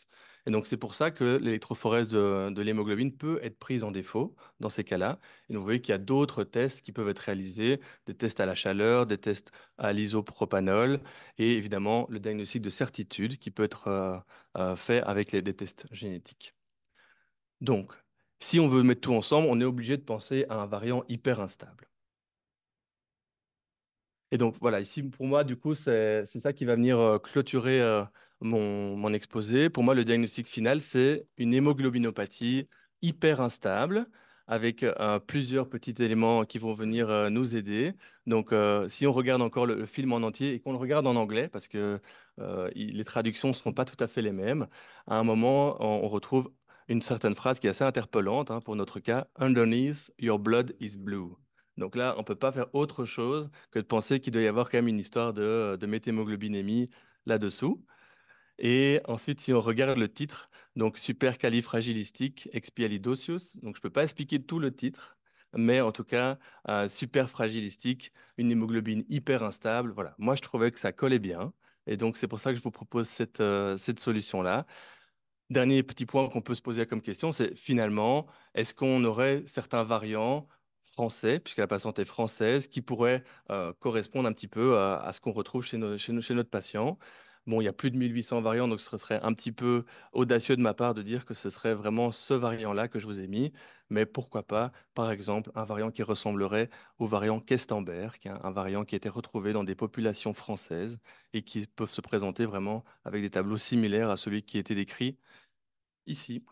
Et donc, c'est pour ça que l'électrophorèse de, l'hémoglobine peut être prise en défaut dans ces cas-là. Et vous voyez qu'il y a d'autres tests qui peuvent être réalisés, des tests à la chaleur, des tests à l'isopropanol, et évidemment, le diagnostic de certitude qui peut être euh, fait avec des tests génétiques. Donc, si on veut mettre tout ensemble, on est obligé de penser à un variant hyper instable. Et donc voilà, ici pour moi, du coup, c'est ça qui va venir euh, clôturer euh, mon, mon, exposé. Pour moi, le diagnostic final, c'est une hémoglobinopathie hyper instable avec euh, plusieurs petits éléments qui vont venir nous aider. Donc si on regarde encore le, film en entier et qu'on le regarde en anglais, parce que les traductions ne seront pas tout à fait les mêmes, à un moment, on retrouve une certaine phrase qui est assez interpellante hein, pour notre cas, Underneath, your blood is blue. Donc là, on ne peut pas faire autre chose que de penser qu'il doit y avoir quand même une histoire de, euh, de méthémoglobinémie là-dessous. Et ensuite, si on regarde le titre, donc supercalifragilistique expialidocious, donc je ne peux pas expliquer tout le titre, mais en tout cas, euh, superfragilistique, une hémoglobine hyper instable. Voilà, moi je trouvais que ça collait bien. Et donc, c'est pour ça que je vous propose cette euh, solution-là dernier petit point qu'on peut se poser comme question, c'est finalement, est-ce qu'on aurait certains variants français, puisque la patiente est française, qui pourraient euh, correspondre un petit peu à, ce qu'on retrouve chez, notre patient Bon, il y a plus de 1800 variants, donc ce serait un petit peu audacieux de ma part de dire que ce serait vraiment ce variant-là que je vous ai mis, mais pourquoi pas, par exemple, un variant qui ressemblerait au variant Kestenberg, un variant qui était retrouvé dans des populations françaises et qui peuvent se présenter vraiment avec des tableaux similaires à celui qui était décrit ici.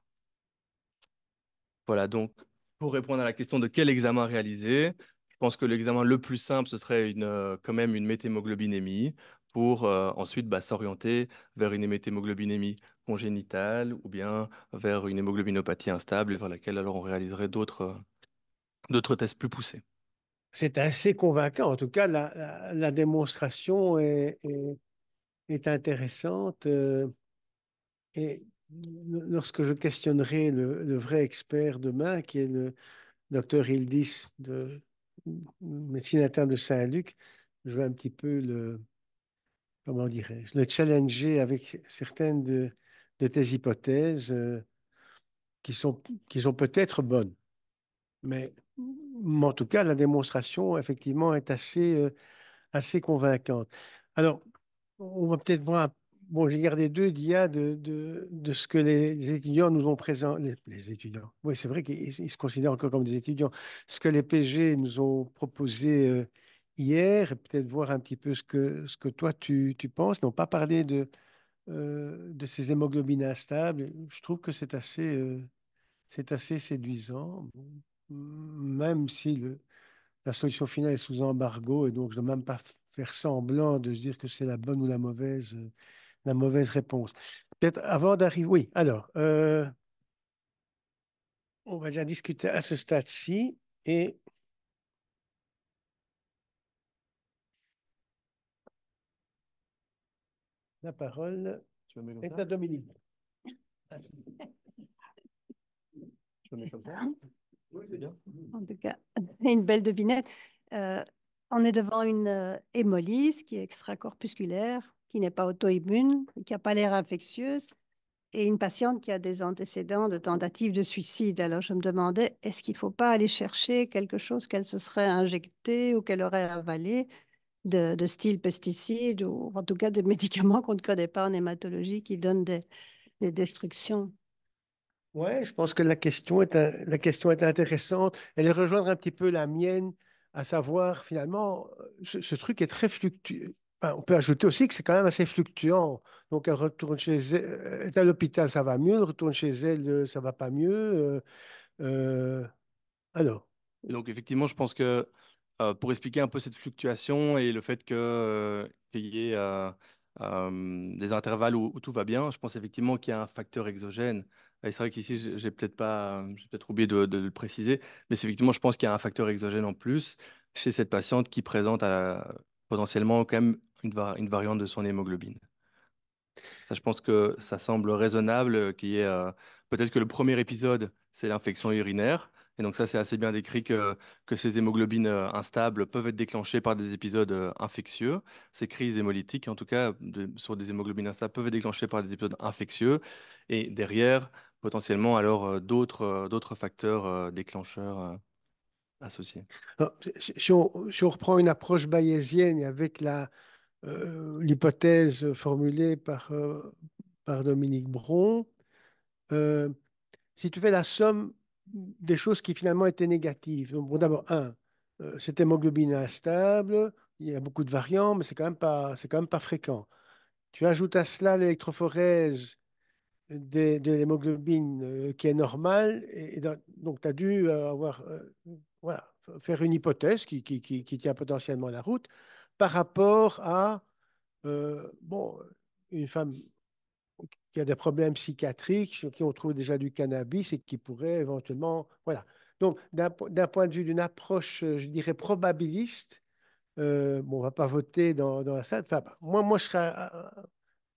Voilà, donc pour répondre à la question de quel examen réaliser, je pense que l'examen le plus simple, ce serait une, euh, quand même une méthémoglobinémie pour euh, ensuite bah, s'orienter vers une méthémoglobinémie congénitale ou bien vers une hémoglobinopathie instable vers laquelle alors on réaliserait d'autres euh, d'autres tests plus poussés. C'est assez convaincant. En tout cas, la, la, démonstration est, est, intéressante. et lorsque je questionnerai le, vrai expert demain, qui est le docteur Hildis de médecine interne de Saint-Luc, je vais un petit peu le, comment dirais-je, le challenger avec certaines de, tes hypothèses euh, qui sont, qui sont peut-être bonnes. Mais, en tout cas, la démonstration, effectivement, est assez, euh, assez convaincante. Alors, on va peut-être voir un bon, j'ai gardé deux d'IA de, de, de, ce que les étudiants nous ont présenté. Les, étudiants, oui, c'est vrai qu'ils se considèrent encore comme des étudiants. Ce que les PG nous ont proposé euh, hier, peut-être voir un petit peu ce que, ce que toi tu, tu penses. Ils n'ont pas parlé de, euh, de ces hémoglobines instables. Je trouve que c'est assez, euh, c'est assez séduisant, même si le, la solution finale est sous embargo et donc je ne dois même pas faire semblant de se dire que c'est la bonne ou la mauvaise la mauvaise réponse. Peut-être avant d'arriver. Oui, alors, euh, on va déjà discuter à ce stade-ci et. La parole est à Dominique. Je En tout cas, une belle devinette. Euh, on est devant une euh, hémolyse qui est extracorpusculaire, qui n'est pas auto-immune, qui n'a pas l'air infectieuse, et une patiente qui a des antécédents de tentatives de suicide. Alors je me demandais, est-ce qu'il ne faut pas aller chercher quelque chose qu'elle se serait injectée ou qu'elle aurait avalé de, style pesticide ou en tout cas des médicaments qu'on ne connaît pas en hématologie qui donnent des, destructions Oui, je pense que la question, est, euh, la question est intéressante. Elle est rejoindre un petit peu la mienne, à savoir finalement, euh, ce, ce truc est très fluctuant ben, on peut ajouter aussi que c'est quand même assez fluctuant. Donc, elle retourne chez elle, est à l'hôpital, ça va mieux, elle retourne chez elle, euh, ça va pas mieux. Euh, euh, alors. Donc, effectivement, je pense que pour expliquer un peu cette fluctuation et le fait qu'il y ait des intervalles où, tout va bien, je pense effectivement qu'il y a un facteur exogène. Et c'est vrai qu'ici, j'ai peut-être pas, peut oublié de, le préciser, mais effectivement, je pense qu'il y a un facteur exogène en plus chez cette patiente qui présente potentiellement quand même une, variante de son hémoglobine. Ça, je pense que ça semble raisonnable euh, qu'il y ait. Euh, peut-être que le premier épisode, c'est l'infection urinaire. Et donc, ça, c'est assez bien décrit que, que ces hémoglobines euh, instables peuvent être déclenchées par des épisodes infectieux. Ces crises hémolytiques, en tout cas, sur des hémoglobines instables, peuvent être déclenchées par des épisodes infectieux. Et derrière, potentiellement, alors, d'autres facteurs déclencheurs associés. reprends si on reprend une approche bayésienne avec la, euh, l'hypothèse formulée par, euh, Dominique Bron, euh, si tu fais la somme des choses qui finalement étaient négatives, d'abord, un, cette hémoglobine est instable, il y a beaucoup de variants, mais c'est quand pas, quand même pas fréquent. Tu ajoutes à cela l'électrophorèse de, l'hémoglobine qui est normale, et, donc tu as dû avoir, faire une hypothèse qui tient potentiellement la route par rapport à euh, bon, une femme qui a des problèmes psychiatriques, qui ont trouvé déjà du cannabis et qui pourrait éventuellement. Voilà. Donc, d'un point de vue d'une approche, euh, je dirais, probabiliste, euh, on ne va pas voter dans, dans la salle. Enfin, moi, moi, je serais,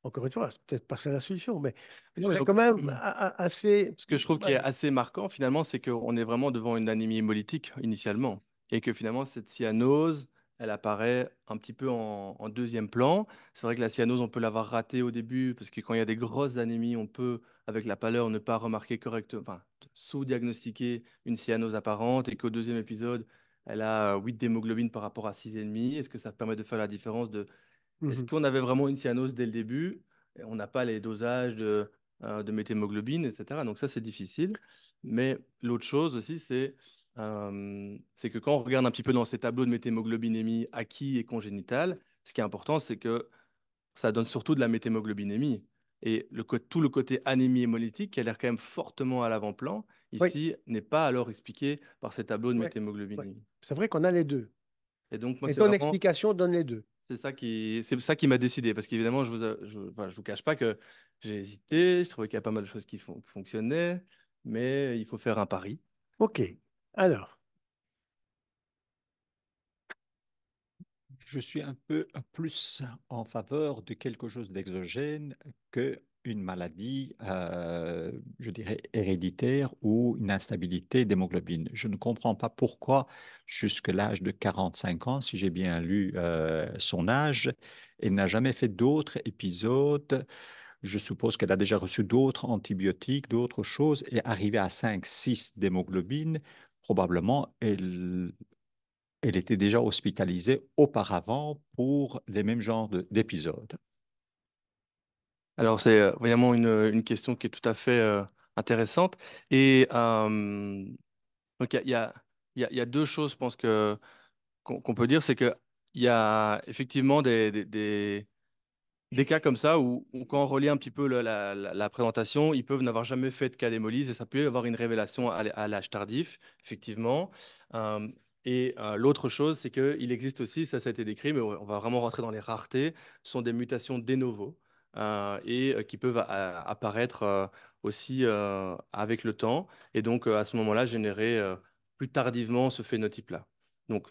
encore une fois, c'est peut-être pas ça la solution, mais quand même assez. Ce que je trouve qui est assez marquant, finalement, c'est qu'on est vraiment devant une anémie hémolytique initialement et que finalement, cette cyanose elle apparaît un petit peu en, deuxième plan. C'est vrai que la cyanose, on peut l'avoir ratée au début, parce que quand il y a des grosses anémies, on peut, avec la pâleur, ne pas remarquer correctement, enfin, sous-diagnostiquer une cyanose apparente, et qu'au deuxième épisode, elle a 8 euh, d'hémoglobine par rapport à 6,5. Est-ce que ça permet de faire la différence de... Mmh est-ce qu'on avait vraiment une cyanose dès le début On n'a pas les dosages de, euh, de méthémoglobine, etc. Donc ça, c'est difficile. Mais l'autre chose aussi, c'est c'est que quand on regarde un petit peu dans ces tableaux de méthémoglobinémie acquis et congénitale, ce qui est important, c'est que ça donne surtout de la méthémoglobinémie. Et tout le côté anémie hémolytique, qui a l'air quand même fortement à l'avant-plan, ici, n'est pas alors expliqué par ces tableaux de métémoglobinémie. méthémoglobinémie. C'est vrai qu'on a les deux. Et donc, moi, ton explication donne les deux. C'est ça qui, m'a décidé, parce qu'évidemment, je vous, vous cache pas que j'ai hésité, je trouvais qu'il y a pas mal de choses qui fonctionnaient, mais il faut faire un pari. Ok. Alors, je suis un peu plus en faveur de quelque chose d'exogène que une maladie, euh, je dirais, héréditaire ou une instabilité d'hémoglobine. Je ne comprends pas pourquoi, jusque l'âge de 45 ans, si j'ai bien lu euh, son âge, elle n'a jamais fait d'autres épisodes. Je suppose qu'elle a déjà reçu d'autres antibiotiques, d'autres choses, et arrivé à 5, 6 d'hémoglobine, probablement, elle, était déjà hospitalisée auparavant pour les mêmes genres d'épisodes. Alors, c'est euh, vraiment une, question qui est tout à fait euh, intéressante. Et il y, a, deux choses, je pense, qu'on peut dire. C'est qu'il y a effectivement des, des cas comme ça où, quand on relie un petit peu la, présentation, ils peuvent n'avoir jamais fait de cas et ça peut avoir une révélation à, l'âge tardif, effectivement. et l'autre chose, c'est qu'il existe aussi, ça, ça a été décrit, mais on va vraiment rentrer dans les raretés, ce sont des mutations de novo et qui peuvent apparaître aussi avec le temps et donc à ce moment-là générer plus tardivement ce phénotype-là. Donc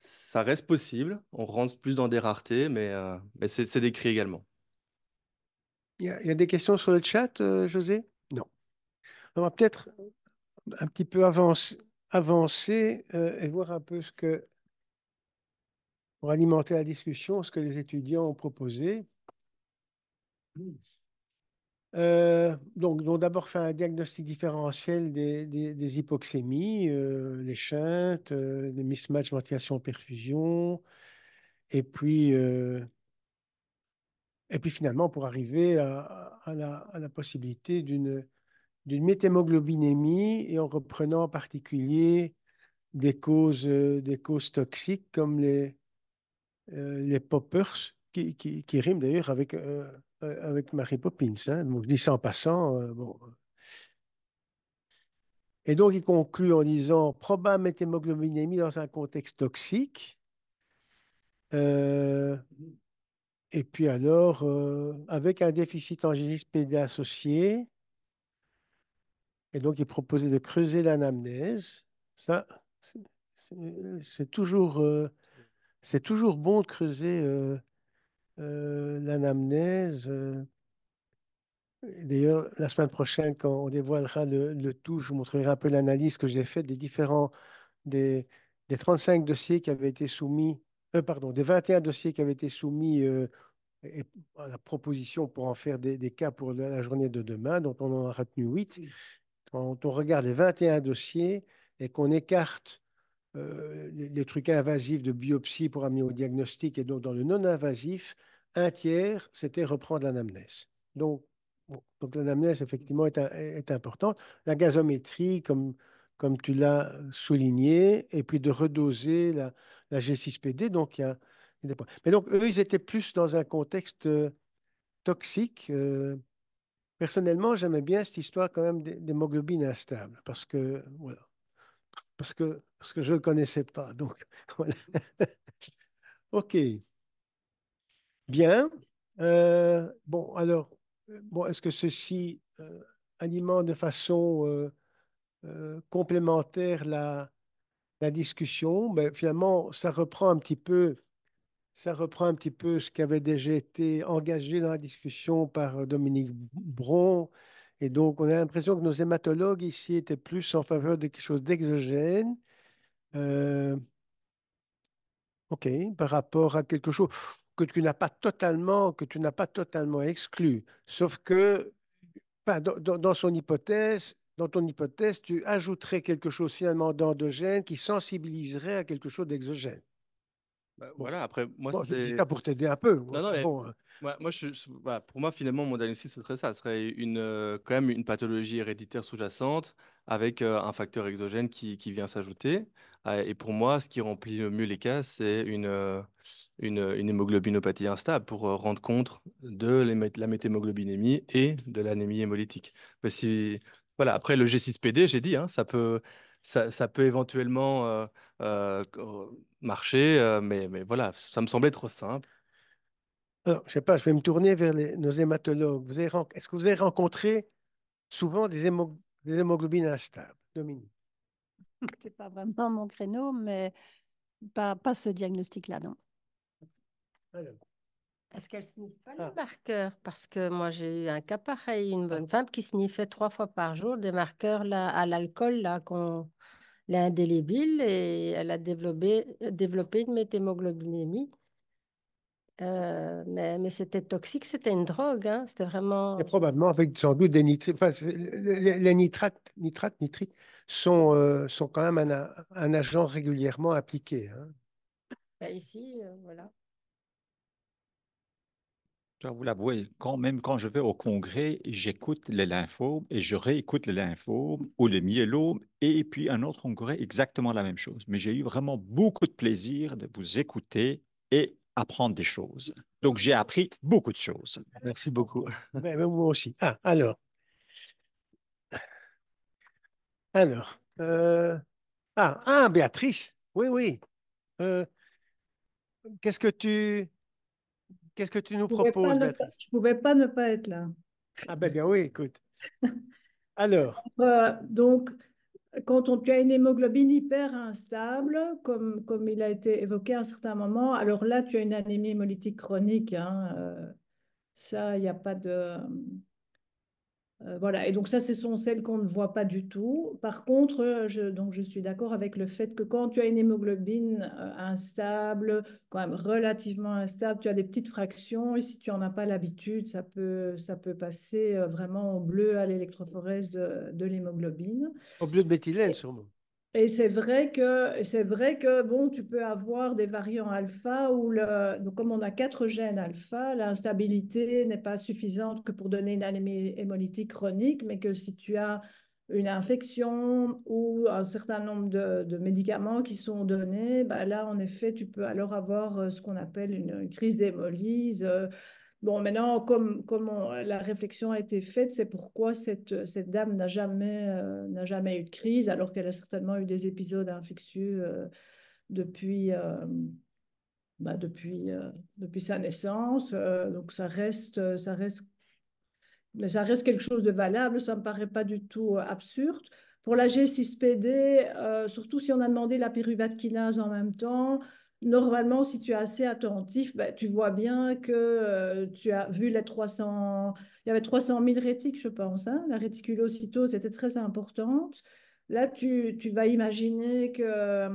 ça reste possible. On rentre plus dans des raretés, mais, euh, mais c'est décrit également. Il y, a, des questions sur le chat, euh, José Non. On va peut-être un petit peu avancer euh, et voir un peu ce que, pour alimenter la discussion, ce que les étudiants ont proposé. Euh, donc, d'abord faire un diagnostic différentiel des, hypoxémies, euh, les chintes, euh, les mismatchs ventilation-perfusion, et puis et puis finalement pour arriver à, la, possibilité d'une d'une méthémoglobinémie et en reprenant en particulier des causes des causes toxiques comme les les poppers qui, qui, qui riment d'ailleurs avec euh, avec Marie Poppins. Hein. Donc, je dis ça en passant. Euh, bon. Et donc, il conclut en disant probable hémoglobinémie dans un contexte toxique. Euh, et puis alors, avec un déficit en pd associé. Et donc, il proposait de creuser l'anamnèse. Ça, c'est toujours, c'est toujours bon de creuser euh, l'anamnèse. Euh, d'ailleurs, la semaine prochaine, quand on dévoilera le, tout, je vous montrerai un peu l'analyse que j'ai faite des différents, des, 35 dossiers qui avaient été soumis, euh, pardon, des 21 dossiers qui avaient été soumis et, à la proposition pour en faire des, cas pour la, la, journée de demain, dont on en a retenu 8. Quand on regarde les 21 dossiers et qu'on écarte euh, les, trucs invasifs de biopsie pour amener au diagnostic et donc dans le non-invasif, un tiers, c'était reprendre l'anamnèse. Donc, donc l'anamnèse, effectivement, est, est, importante. La gazométrie, comme, comme tu l'as souligné, et puis de redoser la, la G6PD. Donc, il Mais donc, eux, ils étaient plus dans un contexte euh, toxique. Euh. personnellement, j'aimais bien cette histoire quand même d'hémoglobine instable, parce que, voilà, parce que, parce que je ne le connaissais pas. Donc, voilà. OK. Bien. Euh, bon, alors, bon, est-ce que ceci euh, alimente de façon euh, complémentaire la, la discussion? Ben, finalement, ça reprend un petit peu ça reprend un petit peu ce qui avait déjà été engagé dans la discussion par Dominique Bron et donc, on a l'impression que nos hématologues ici étaient plus en faveur de quelque chose d'exogène. Euh, OK, par rapport à quelque chose que tu n'as pas totalement, que tu n'as pas totalement exclu. Sauf que, dans, dans, son hypothèse, dans ton hypothèse, tu ajouterais quelque chose finalement d'endogène qui sensibiliserait à quelque chose d'exogène. Bah, voilà, après, moi, c'est pour t'aider un peu. moi, pour moi, finalement, mon diagnostic, serait ça. Ce serait une, euh, quand même une pathologie héréditaire sous-jacente avec euh, un facteur exogène qui, qui vient s'ajouter. Ah, et pour moi, ce qui remplit le mieux les cas, c'est une, euh, une, une, hémoglobinopathie instable pour rendre compte de la méthémoglobinémie et de l'anémie hémolytique. voilà, après, le G6PD, j'ai dit, hein, ça peut... Ça, peut éventuellement marcher, euh, mais, mais voilà, ça me semblait trop simple. Alors, je ne sais pas, je vais me tourner vers nos hématologues. Vous est-ce que vous avez rencontré souvent des, hémoglobines instables, Dominique Ce n'est pas vraiment mon créneau, mais pas, pas ce diagnostic-là, non. Est-ce qu'elle sniffe pas les ah. marqueurs Parce que moi, j'ai eu un cas pareil, une bonne ah. femme qui sniffait trois fois par jour des marqueurs là, à l'alcool là qu'on indélébile et elle a développé, euh, développé une méthémoglobinémie. Euh, mais, mais c'était toxique, c'était une drogue, hein. c'était vraiment. Et probablement avec sans doute des nitrites. les, nitrates, nitrates, nitrites sont, euh, sont quand même un, agent régulièrement appliqué. Hein. Bah, ici, voilà. Je vous l'avouer, quand, même quand je vais au congrès, j'écoute les lymphomes et je réécoute les lymphomes ou les myélomes et puis un autre congrès, exactement la même chose. Mais j'ai eu vraiment beaucoup de plaisir de vous écouter et apprendre des choses. Donc, j'ai appris beaucoup de choses. Merci beaucoup. Mais moi aussi. Ah, alors. Alors. Euh, ah, ah, Béatrice. Oui, oui. Euh, qu'est-ce que tu Qu'est-ce que tu nous proposes, Béatrice Je ne pouvais pas ne pas être là. Ah ben bien oui, écoute. Alors. Euh, donc, quand on, tu as une hémoglobine hyper instable, comme, comme il a été évoqué à un certain moment, alors là, tu as une anémie hémolytique chronique. Hein, euh, ça, il n'y a pas de... Euh, voilà, et donc ça, ce sont celles qu'on ne voit pas du tout. Par contre, euh, je, donc je suis d'accord avec le fait que quand tu as une hémoglobine euh, instable, quand même relativement instable, tu as des petites fractions, et si tu n'en as pas l'habitude, ça peut, ça peut passer vraiment au bleu à l'électrophorèse de, de l'hémoglobine. Au bleu de béthylène, sûrement. Et c'est vrai que c'est vrai que bon, tu peux avoir des variants alpha ou le, comme on a quatre gènes alpha, l'instabilité n'est pas suffisante que pour donner une anémie hémolytique chronique, mais que si tu as une infection ou un certain nombre de, médicaments qui sont donnés, bah là, en effet, tu peux alors avoir euh, ce qu'on appelle une, une crise d'hémolyse, euh, Bon, maintenant, comme, la réflexion a été faite, c'est pourquoi cette, dame n'a jamais, euh, jamais eu de crise, alors qu'elle a certainement eu des épisodes infectieux euh, depuis, euh, bah, depuis, depuis sa naissance. donc, ça reste, ça reste, mais ça reste quelque chose de valable. Ça ne me paraît pas du tout absurde. Pour la G6PD, surtout si on a demandé la kinase en même temps, normalement, si tu es assez attentif, bah, tu vois bien que euh, tu as vu les 300... Il y avait 300 000 rétiques, je pense. Hein. la réticulocytose était très importante. Là, tu, vas imaginer que, euh,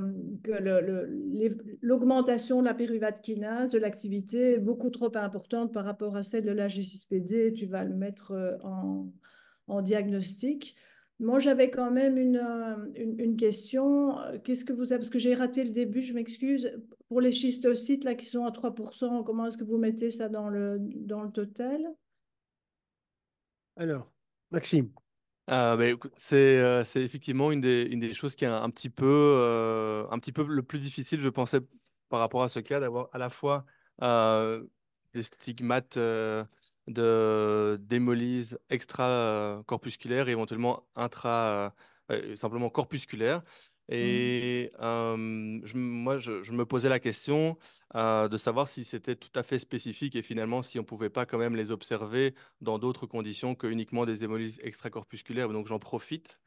l'augmentation de la péruvate de l'activité, est beaucoup trop importante par rapport à celle de la G6PD. Tu vas le mettre euh, en, diagnostic. Moi, j'avais quand même une, une question. Qu'est-ce que vous avez, parce que j'ai raté le début, je m'excuse pour les schistocytes là, qui sont à 3%, comment est-ce que vous mettez ça dans le, dans le total Alors, Maxime. Ah, bah, euh, c'est effectivement une des, une des, choses qui est un, petit peu, euh, un petit peu le plus difficile, je pensais, par rapport à ce cas, d'avoir à la fois euh, des stigmates euh, de d'hémolyse extra-corpusculaire et éventuellement intra, simplement corpusculaire, Mmh. Et moi, je, me posais la question de savoir si c'était tout à fait spécifique et finalement si on ne pouvait pas quand même les observer dans d'autres conditions que uniquement des hémolyses extracorpusculaires. Donc j'en profite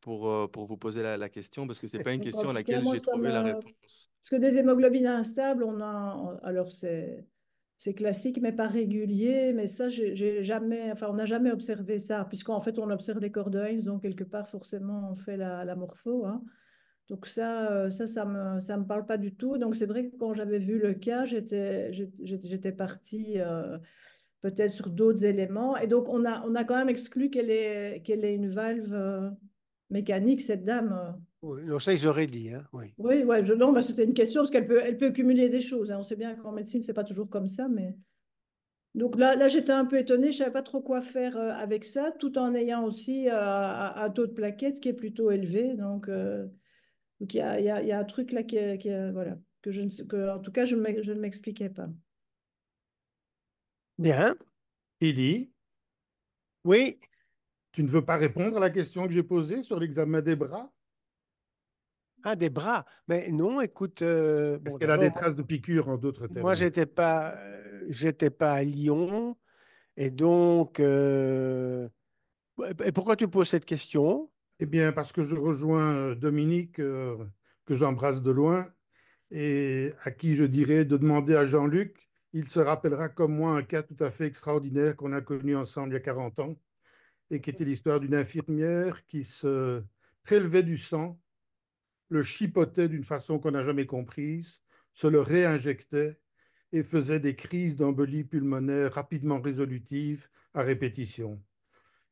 pour, pour vous poser la, question parce que ce n'est bah, pas une question à laquelle j'ai trouvé la réponse. Parce que des hémoglobines instables, on a. Alors c'est. C'est classique, mais pas régulier. Mais ça, jamais, enfin, on n'a jamais observé ça, puisqu'en fait, on observe des corps donc quelque part, forcément, on fait la, morpho. Hein. Donc ça, euh, ça, ça me, ça me parle pas du tout. Donc c'est vrai que quand j'avais vu le cas, j'étais, j'étais partie euh, peut-être sur d'autres éléments. Et donc on a, on a quand même exclu qu'elle ait, qu'elle ait une valve euh, mécanique, cette dame. Oui, non, ça ils auraient dit, hein, oui. Oui, ouais, non, mais c'était une question parce qu'elle peut, elle peut cumuler des choses. Hein. On sait bien qu'en médecine c'est pas toujours comme ça, mais. Donc là, là j'étais un peu étonnée, je ne savais pas trop quoi faire avec ça, tout en ayant aussi un taux de plaquettes qui est plutôt élevé. Donc, donc il y a, un truc là qui, voilà, que je ne que, en tout cas, je, ne m'expliquais pas. Bien. Élie Oui Tu ne veux pas répondre à la question que j'ai posée sur l'examen des bras ah, des bras. Mais non, écoute. Euh, Parce qu'elle a des traces de piqûres en d'autres termes Moi, j'étais pas, j'étais pas à Lyon, et donc. Euh, et pourquoi tu poses cette question eh bien, parce que je rejoins euh, Dominique, euh, que j'embrasse de loin, et à qui je dirais de demander à Jean-Luc, il se rappellera comme moi un cas tout à fait extraordinaire qu'on a connu ensemble il y a 40 ans, et qui était l'histoire d'une infirmière qui se prélevait du sang, le chipotait d'une façon qu'on n'a jamais comprise, se le réinjectait et faisait des crises d'embolie pulmonaire rapidement résolutives à répétition.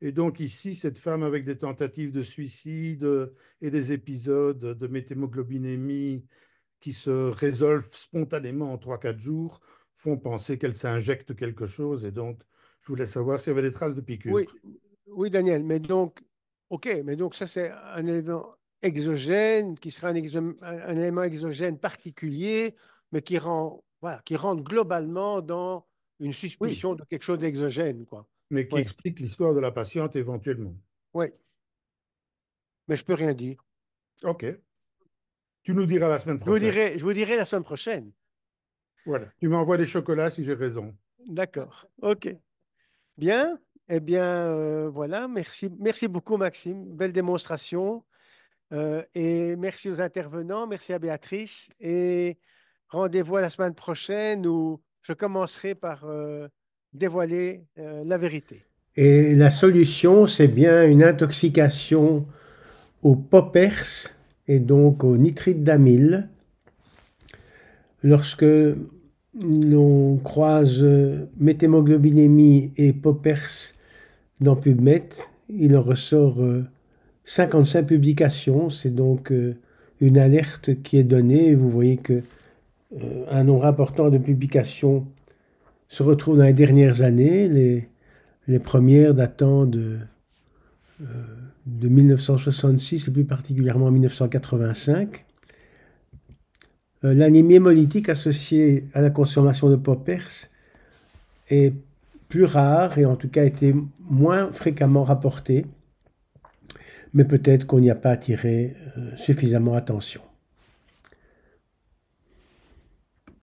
Et donc ici, cette femme avec des tentatives de suicide euh, et des épisodes de méthémoglobinémie qui se résolvent spontanément en 3-4 jours font penser qu'elle s'injecte quelque chose. Et donc, je voulais savoir s'il y avait des traces de piqûres. Oui, Daniel, mais donc, OK, mais donc ça, c'est un élément exogène qui sera un, élément exogène particulier, mais qui rend, qui rentre globalement dans une suspicion de quelque chose d'exogène, quoi mais qui explique l'histoire de la patiente éventuellement. Oui. Mais je peux rien dire. OK. Tu nous diras la semaine prochaine. Je vous dirai, je vous dirai la semaine prochaine. Voilà. Tu m'envoies des chocolats si j'ai raison. D'accord. OK. Bien. Eh bien, euh, voilà. Merci, merci beaucoup, Maxime. Belle démonstration. Euh, et merci aux intervenants. Merci à Béatrice. Et rendez-vous la semaine prochaine où je commencerai par. Euh, dévoiler euh, la vérité. Et la solution, c'est bien une intoxication au poppers et donc au nitrite d'amyle. Lorsque l'on croise méthémoglobinémie et poppers dans PubMed, il en ressort 55 euh, publications. C'est donc euh, une alerte qui est donnée. Vous voyez que un nombre important de publications se retrouve dans les dernières années, les, les premières datant de, euh, de 1966 et plus particulièrement 1985. Euh, l'anémie hémolytique associée à la consommation de peau est plus rare et en tout cas était moins fréquemment rapportée, mais peut-être qu'on n'y a pas attiré euh, suffisamment attention.